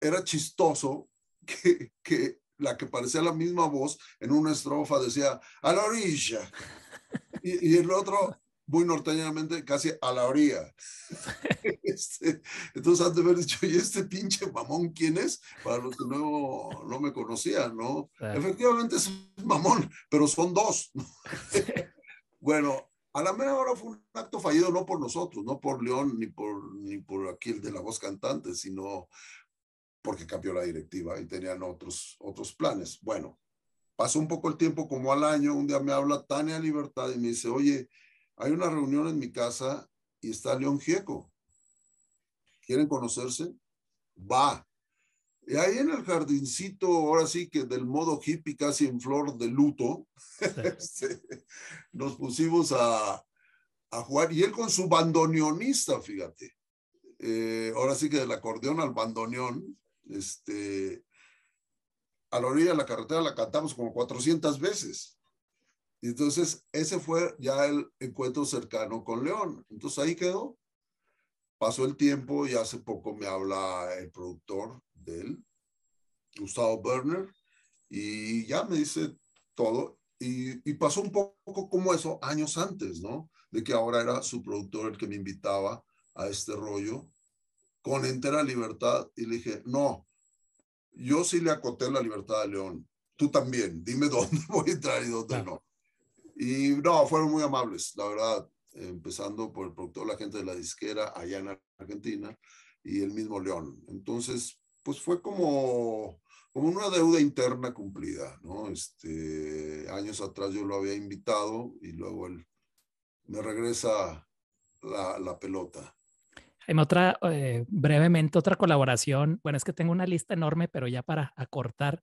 era chistoso que, que la que parecía la misma voz, en una estrofa decía, a la orilla. Y, el otro, muy norteñamente, casi a la orilla. Este, entonces, antes de haber dicho, ¿y este pinche mamón quién es? Para los que no, no me conocían, ¿no? Efectivamente es mamón, pero son dos. bueno, a la media hora fue un acto fallido no por nosotros, no por León ni por, ni por aquí el de la voz cantante, sino porque cambió la directiva y tenían otros, otros planes. Bueno, pasó un poco el tiempo, como al año, un día me habla Tania Libertad y me dice, oye, hay una reunión en mi casa y está León Gieco. ¿Quieren conocerse? Va. Y ahí en el jardincito, ahora sí que del modo hippie, casi en flor de luto, este, nos pusimos a, a jugar. Y él con su bandoneonista, fíjate. Eh, ahora sí que del acordeón al bandoneón, este, a la orilla de la carretera la cantamos como 400 veces. entonces ese fue ya el encuentro cercano con León. Entonces ahí quedó. Pasó el tiempo y hace poco me habla el productor del Gustavo Berner, y ya me dice todo. Y, y pasó un poco como eso años antes, ¿no? De que ahora era su productor el que me invitaba a este rollo con entera libertad y le dije, no, yo sí le acoté la libertad a León, tú también, dime dónde voy a entrar y dónde no. Y no, fueron muy amables, la verdad, empezando por el productor, la gente de la disquera allá en Argentina y el mismo León. Entonces, pues fue como, como una deuda interna cumplida, ¿no? Este, años atrás yo lo había invitado y luego él me regresa la pelota. En otra, eh, brevemente, otra colaboración. Bueno, es que tengo una lista enorme, pero ya para acortar,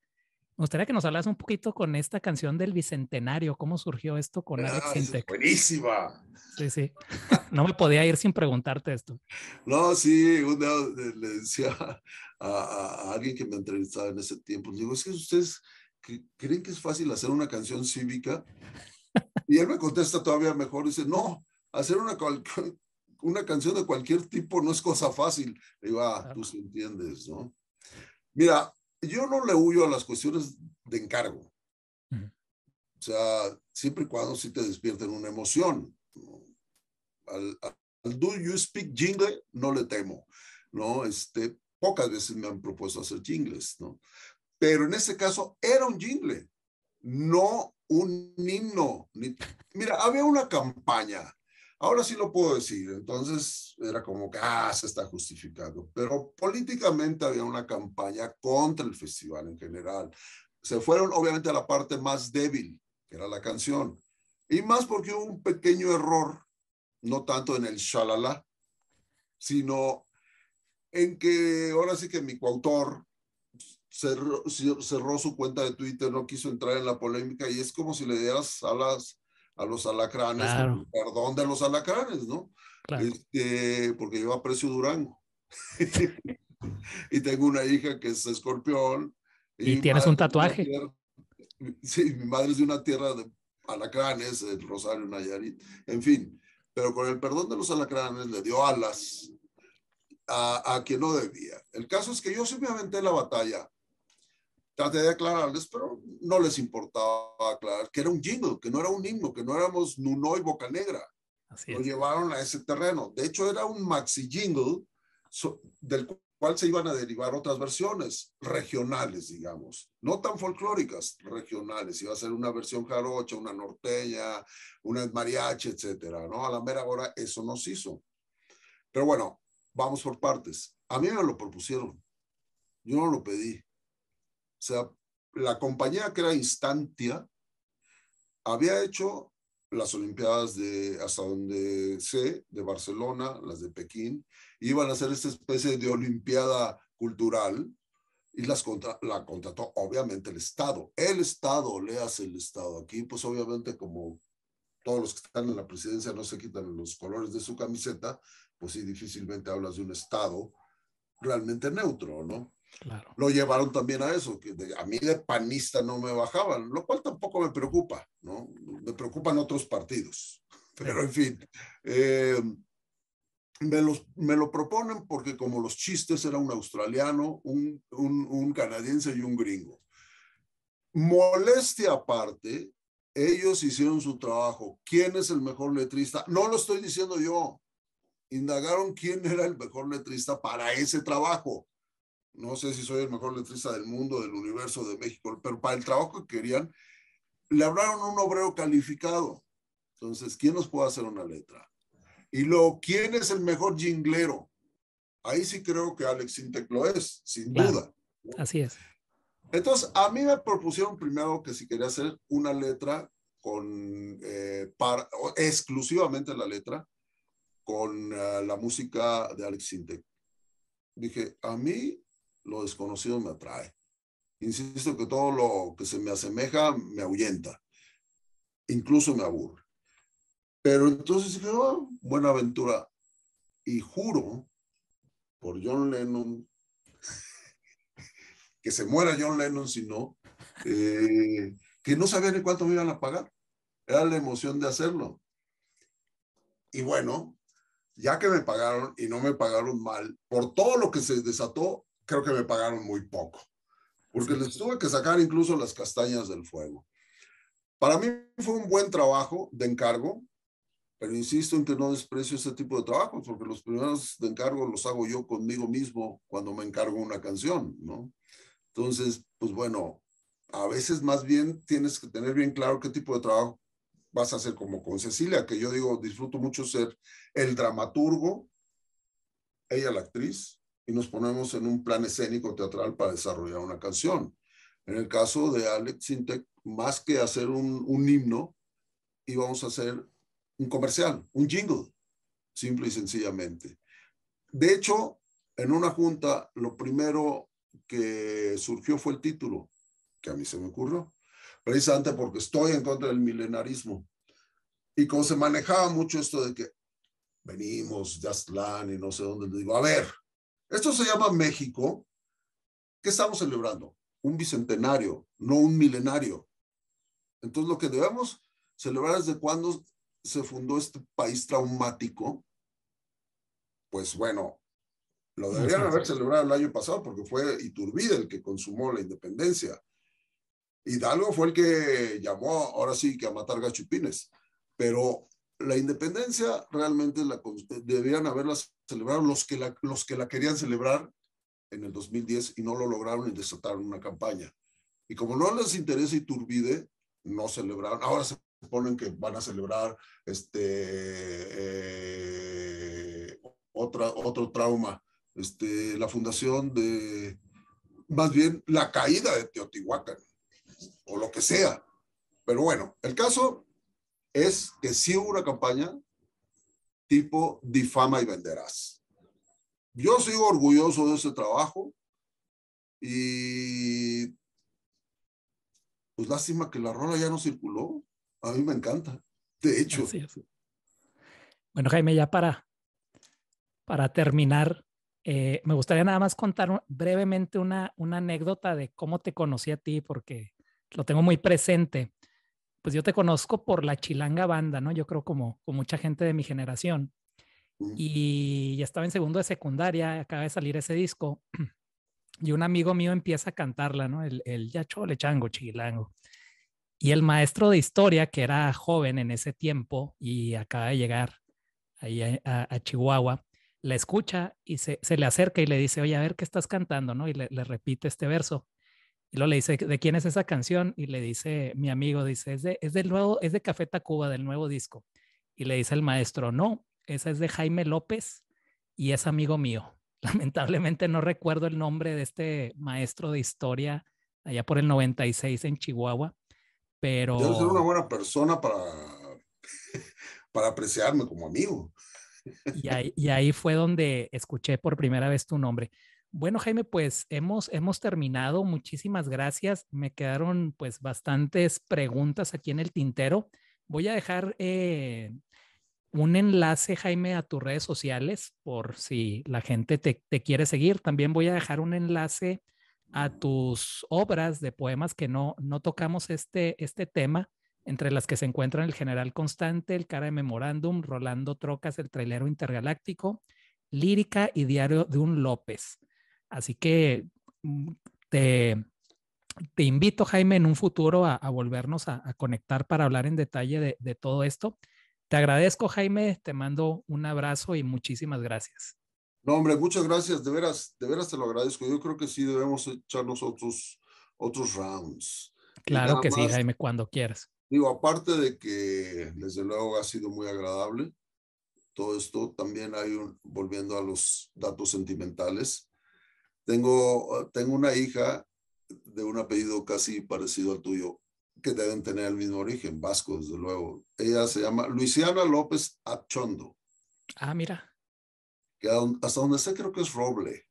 me gustaría que nos hablas un poquito con esta canción del Bicentenario. ¿Cómo surgió esto con ah, Alex Buenísima. Sí, sí. No me podía ir sin preguntarte esto. No, sí, un día le decía a, alguien que me entrevistaba en ese tiempo, digo, es que ustedes creen que es fácil hacer una canción cívica. Y él me contesta todavía mejor, dice, no, hacer una una canción de cualquier tipo no es cosa fácil. Le va, ah, tú sí entiendes, ¿no? Mira, yo no le huyo a las cuestiones de encargo. O sea, siempre y cuando sí te despierten una emoción. Al, al, Do You Speak Jingle no le temo, ¿no? Este, pocas veces me han propuesto hacer jingles, ¿no? Pero en ese caso era un jingle, no un himno. Ni... mira, había una campaña Ahora sí lo puedo decir. Entonces era como que, ah, se está justificando. Pero políticamente había una campaña contra el festival en general. Se fueron obviamente a la parte más débil, que era la canción. Y más porque hubo un pequeño error, no tanto en el shalala, sino en que ahora sí que mi coautor cerró, su cuenta de Twitter, no quiso entrar en la polémica y es como si le dieras las a los alacranes, perdón de los alacranes, ¿no? Este, porque yo aprecio Durango. y tengo una hija que es escorpión. Y, tienes un tatuaje. sí, mi madre es de una tierra de alacranes, el Rosario Nayarit, en fin. Pero con el perdón de los alacranes le dio alas a, a quien no debía. El caso es que yo sí me aventé la batalla traté de aclararles, pero no les importaba aclarar que era un jingle, que no era un himno, que no éramos Nuno y Boca Negra. Así Lo llevaron a ese terreno. De hecho, era un maxi jingle del cual se iban a derivar otras versiones regionales, digamos, no tan folclóricas, regionales. Iba a ser una versión jarocha, una norteña, una mariachi, etcétera, ¿no? A la mera hora eso nos hizo. Pero bueno, vamos por partes. A mí me lo propusieron. Yo no lo pedí sea, la compañía que era Instantia había hecho las Olimpiadas de, hasta donde sé, de Barcelona, las de Pekín, iban a hacer esta especie de Olimpiada cultural y las la contrató obviamente el Estado. El Estado, le hace el Estado. Aquí, pues obviamente como todos los que están en la presidencia no se quitan los colores de su camiseta, pues sí, difícilmente hablas de un Estado realmente neutro, ¿no? Lo llevaron también a eso, que a mí de panista no me bajaban, lo cual tampoco me preocupa, ¿no? Me preocupan otros partidos. Pero en fin, eh, me, lo proponen porque como los chistes era un australiano, un, un canadiense y un gringo. Molestia aparte, ellos hicieron su trabajo. ¿Quién es el mejor letrista? No lo estoy diciendo yo. Indagaron quién era el mejor letrista para ese trabajo no sé si soy el mejor letrista del mundo, del universo, de México, pero para el trabajo que querían, le hablaron a un obrero calificado. Entonces, ¿quién nos puede hacer una letra? Y luego, ¿quién es el mejor jinglero? Ahí sí creo que Alex Sintek lo es, sin duda. Así es. Entonces, a mí me propusieron primero que si quería hacer una letra con, eh, para, exclusivamente la letra, con eh, la música de Alex Sintek. Dije, a mí lo desconocido me atrae. Insisto que todo lo que se me asemeja me ahuyenta, incluso me aburre. Pero entonces dije, ah, buena aventura. Y juro por John Lennon, que se muera John Lennon si no, eh, que no sabía ni cuánto me iban a pagar. Era la emoción de hacerlo. Y bueno, ya que me pagaron y no me pagaron mal, por todo lo que se desató, creo que me pagaron muy poco, porque les tuve que sacar incluso las castañas del fuego. Para mí fue un buen trabajo de encargo, pero insisto en que no desprecio ese tipo de trabajos, porque los primeros de encargo los hago yo conmigo mismo cuando me encargo una canción, ¿no? Entonces, pues bueno, a veces más bien tienes que tener bien claro qué tipo de trabajo vas a hacer, como con Cecilia, que yo digo, disfruto mucho ser el dramaturgo, ella la actriz, y nos ponemos en un plan escénico teatral para desarrollar una canción. En el caso de Alex Sintek, más que hacer un, un himno, íbamos a hacer un comercial, un jingle, simple y sencillamente. De hecho, en una junta, lo primero que surgió fue el título, que a mí se me ocurrió, precisamente porque estoy en contra del milenarismo. Y como se manejaba mucho esto de que venimos de y no sé dónde, le digo, a ver, esto se llama México. ¿Qué estamos celebrando? Un bicentenario, no un milenario. Entonces lo que debemos celebrar es de cuándo se fundó este país traumático, pues bueno, lo deberían haber celebrado el año pasado porque fue Iturbide el que consumó la independencia. Hidalgo fue el que llamó, ahora sí, que a matar gachupines. Pero la independencia realmente la, debían haberla celebrado los que la, los que la querían celebrar en el 2010 y no lo lograron y desataron una campaña. Y como no les interesa Iturbide, no celebraron. Ahora se ponen que van a celebrar este, eh, otro trauma, este, la fundación de, más bien, la caída de Teotihuacán, o lo que sea. Pero bueno, el caso es que sí hubo una campaña tipo difama y venderás. Yo sigo orgulloso de ese trabajo y pues lástima que la rola ya no circuló. A mí me encanta, de hecho. Bueno, Jaime, ya para, para terminar, eh, me gustaría nada más contar brevemente una, una anécdota de cómo te conocí a ti, porque lo tengo muy presente pues yo te conozco por la chilanga banda, ¿no? Yo creo como, mucha gente de mi generación. Y ya estaba en segundo de secundaria, acaba de salir ese disco. Y un amigo mío empieza a cantarla, ¿no? El, el ya chango, chilango. Y el maestro de historia, que era joven en ese tiempo y acaba de llegar ahí a, Chihuahua, la escucha y se, le acerca y le dice, oye, a ver qué estás cantando, ¿no? Y le repite este verso. Y luego le dice, ¿de quién es esa canción? Y le dice, mi amigo, dice, es, de, es del nuevo, es de Café Tacuba, del nuevo disco. Y le dice el maestro, no, esa es de Jaime López y es amigo mío. Lamentablemente no recuerdo el nombre de este maestro de historia allá por el 96 en Chihuahua, pero... Debe ser una buena persona para, para apreciarme como amigo. Y ahí, y ahí fue donde escuché por primera vez tu nombre. Bueno, Jaime, pues hemos, hemos terminado. Muchísimas gracias. Me quedaron pues bastantes preguntas aquí en el tintero. Voy a dejar eh, un enlace, Jaime, a tus redes sociales por si la gente te, te, quiere seguir. También voy a dejar un enlace a tus obras de poemas que no, no tocamos este, este tema, entre las que se encuentran El General Constante, El Cara de Memorándum, Rolando Trocas, El Trailero Intergaláctico, Lírica y Diario de un López. Así que mm, te, invito, Jaime, en un futuro a, volvernos a, conectar para hablar en detalle de, todo esto. Te agradezco, Jaime, te mando un abrazo y muchísimas gracias. No, hombre, muchas gracias, de veras, de veras te lo agradezco. Yo creo que sí debemos echarnos otros, otros rounds. Claro que sí, Jaime, cuando quieras. Digo, aparte de que desde luego ha sido muy agradable todo esto, también hay volviendo a los datos sentimentales, tengo, eh, tengo una hija de un apellido casi parecido al tuyo, que deben tener el mismo origen, vasco, desde luego. Ella se llama Luisiana López Achondo. Ah, mira. hasta donde sé creo que es Roble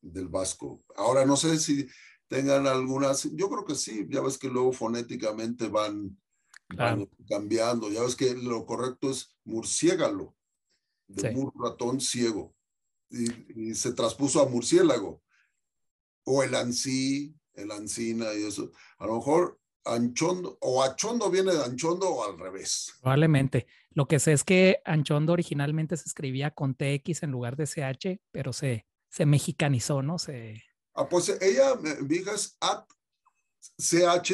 del vasco. Ahora no sé si tengan algunas, yo creo que sí, ya ves que luego fonéticamente van, cambiando, ya ves que lo correcto es murciégalo, de mur ratón ciego y, se traspuso a murciélago. O el ansí, el ancina y eso. A lo mejor anchondo o achondo viene de anchondo o al revés. Probablemente. Lo que sé es que anchondo originalmente se escribía con TX en lugar de CH, pero se, se mexicanizó, ¿no? Se... Ah, pues ella, es at CH,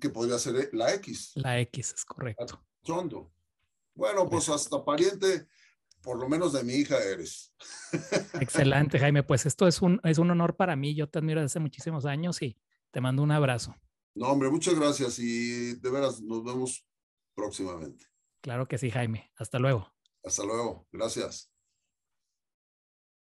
que podría ser eh, la X. La X, es correcto. Bueno, pues hasta pariente por lo menos de mi hija eres. Excelente, Jaime. Pues esto es un, es un honor para mí. Yo te admiro desde hace muchísimos años y te mando un abrazo. No, hombre, muchas gracias y de veras nos vemos próximamente. Claro que sí, Jaime. Hasta luego. Hasta luego. Gracias.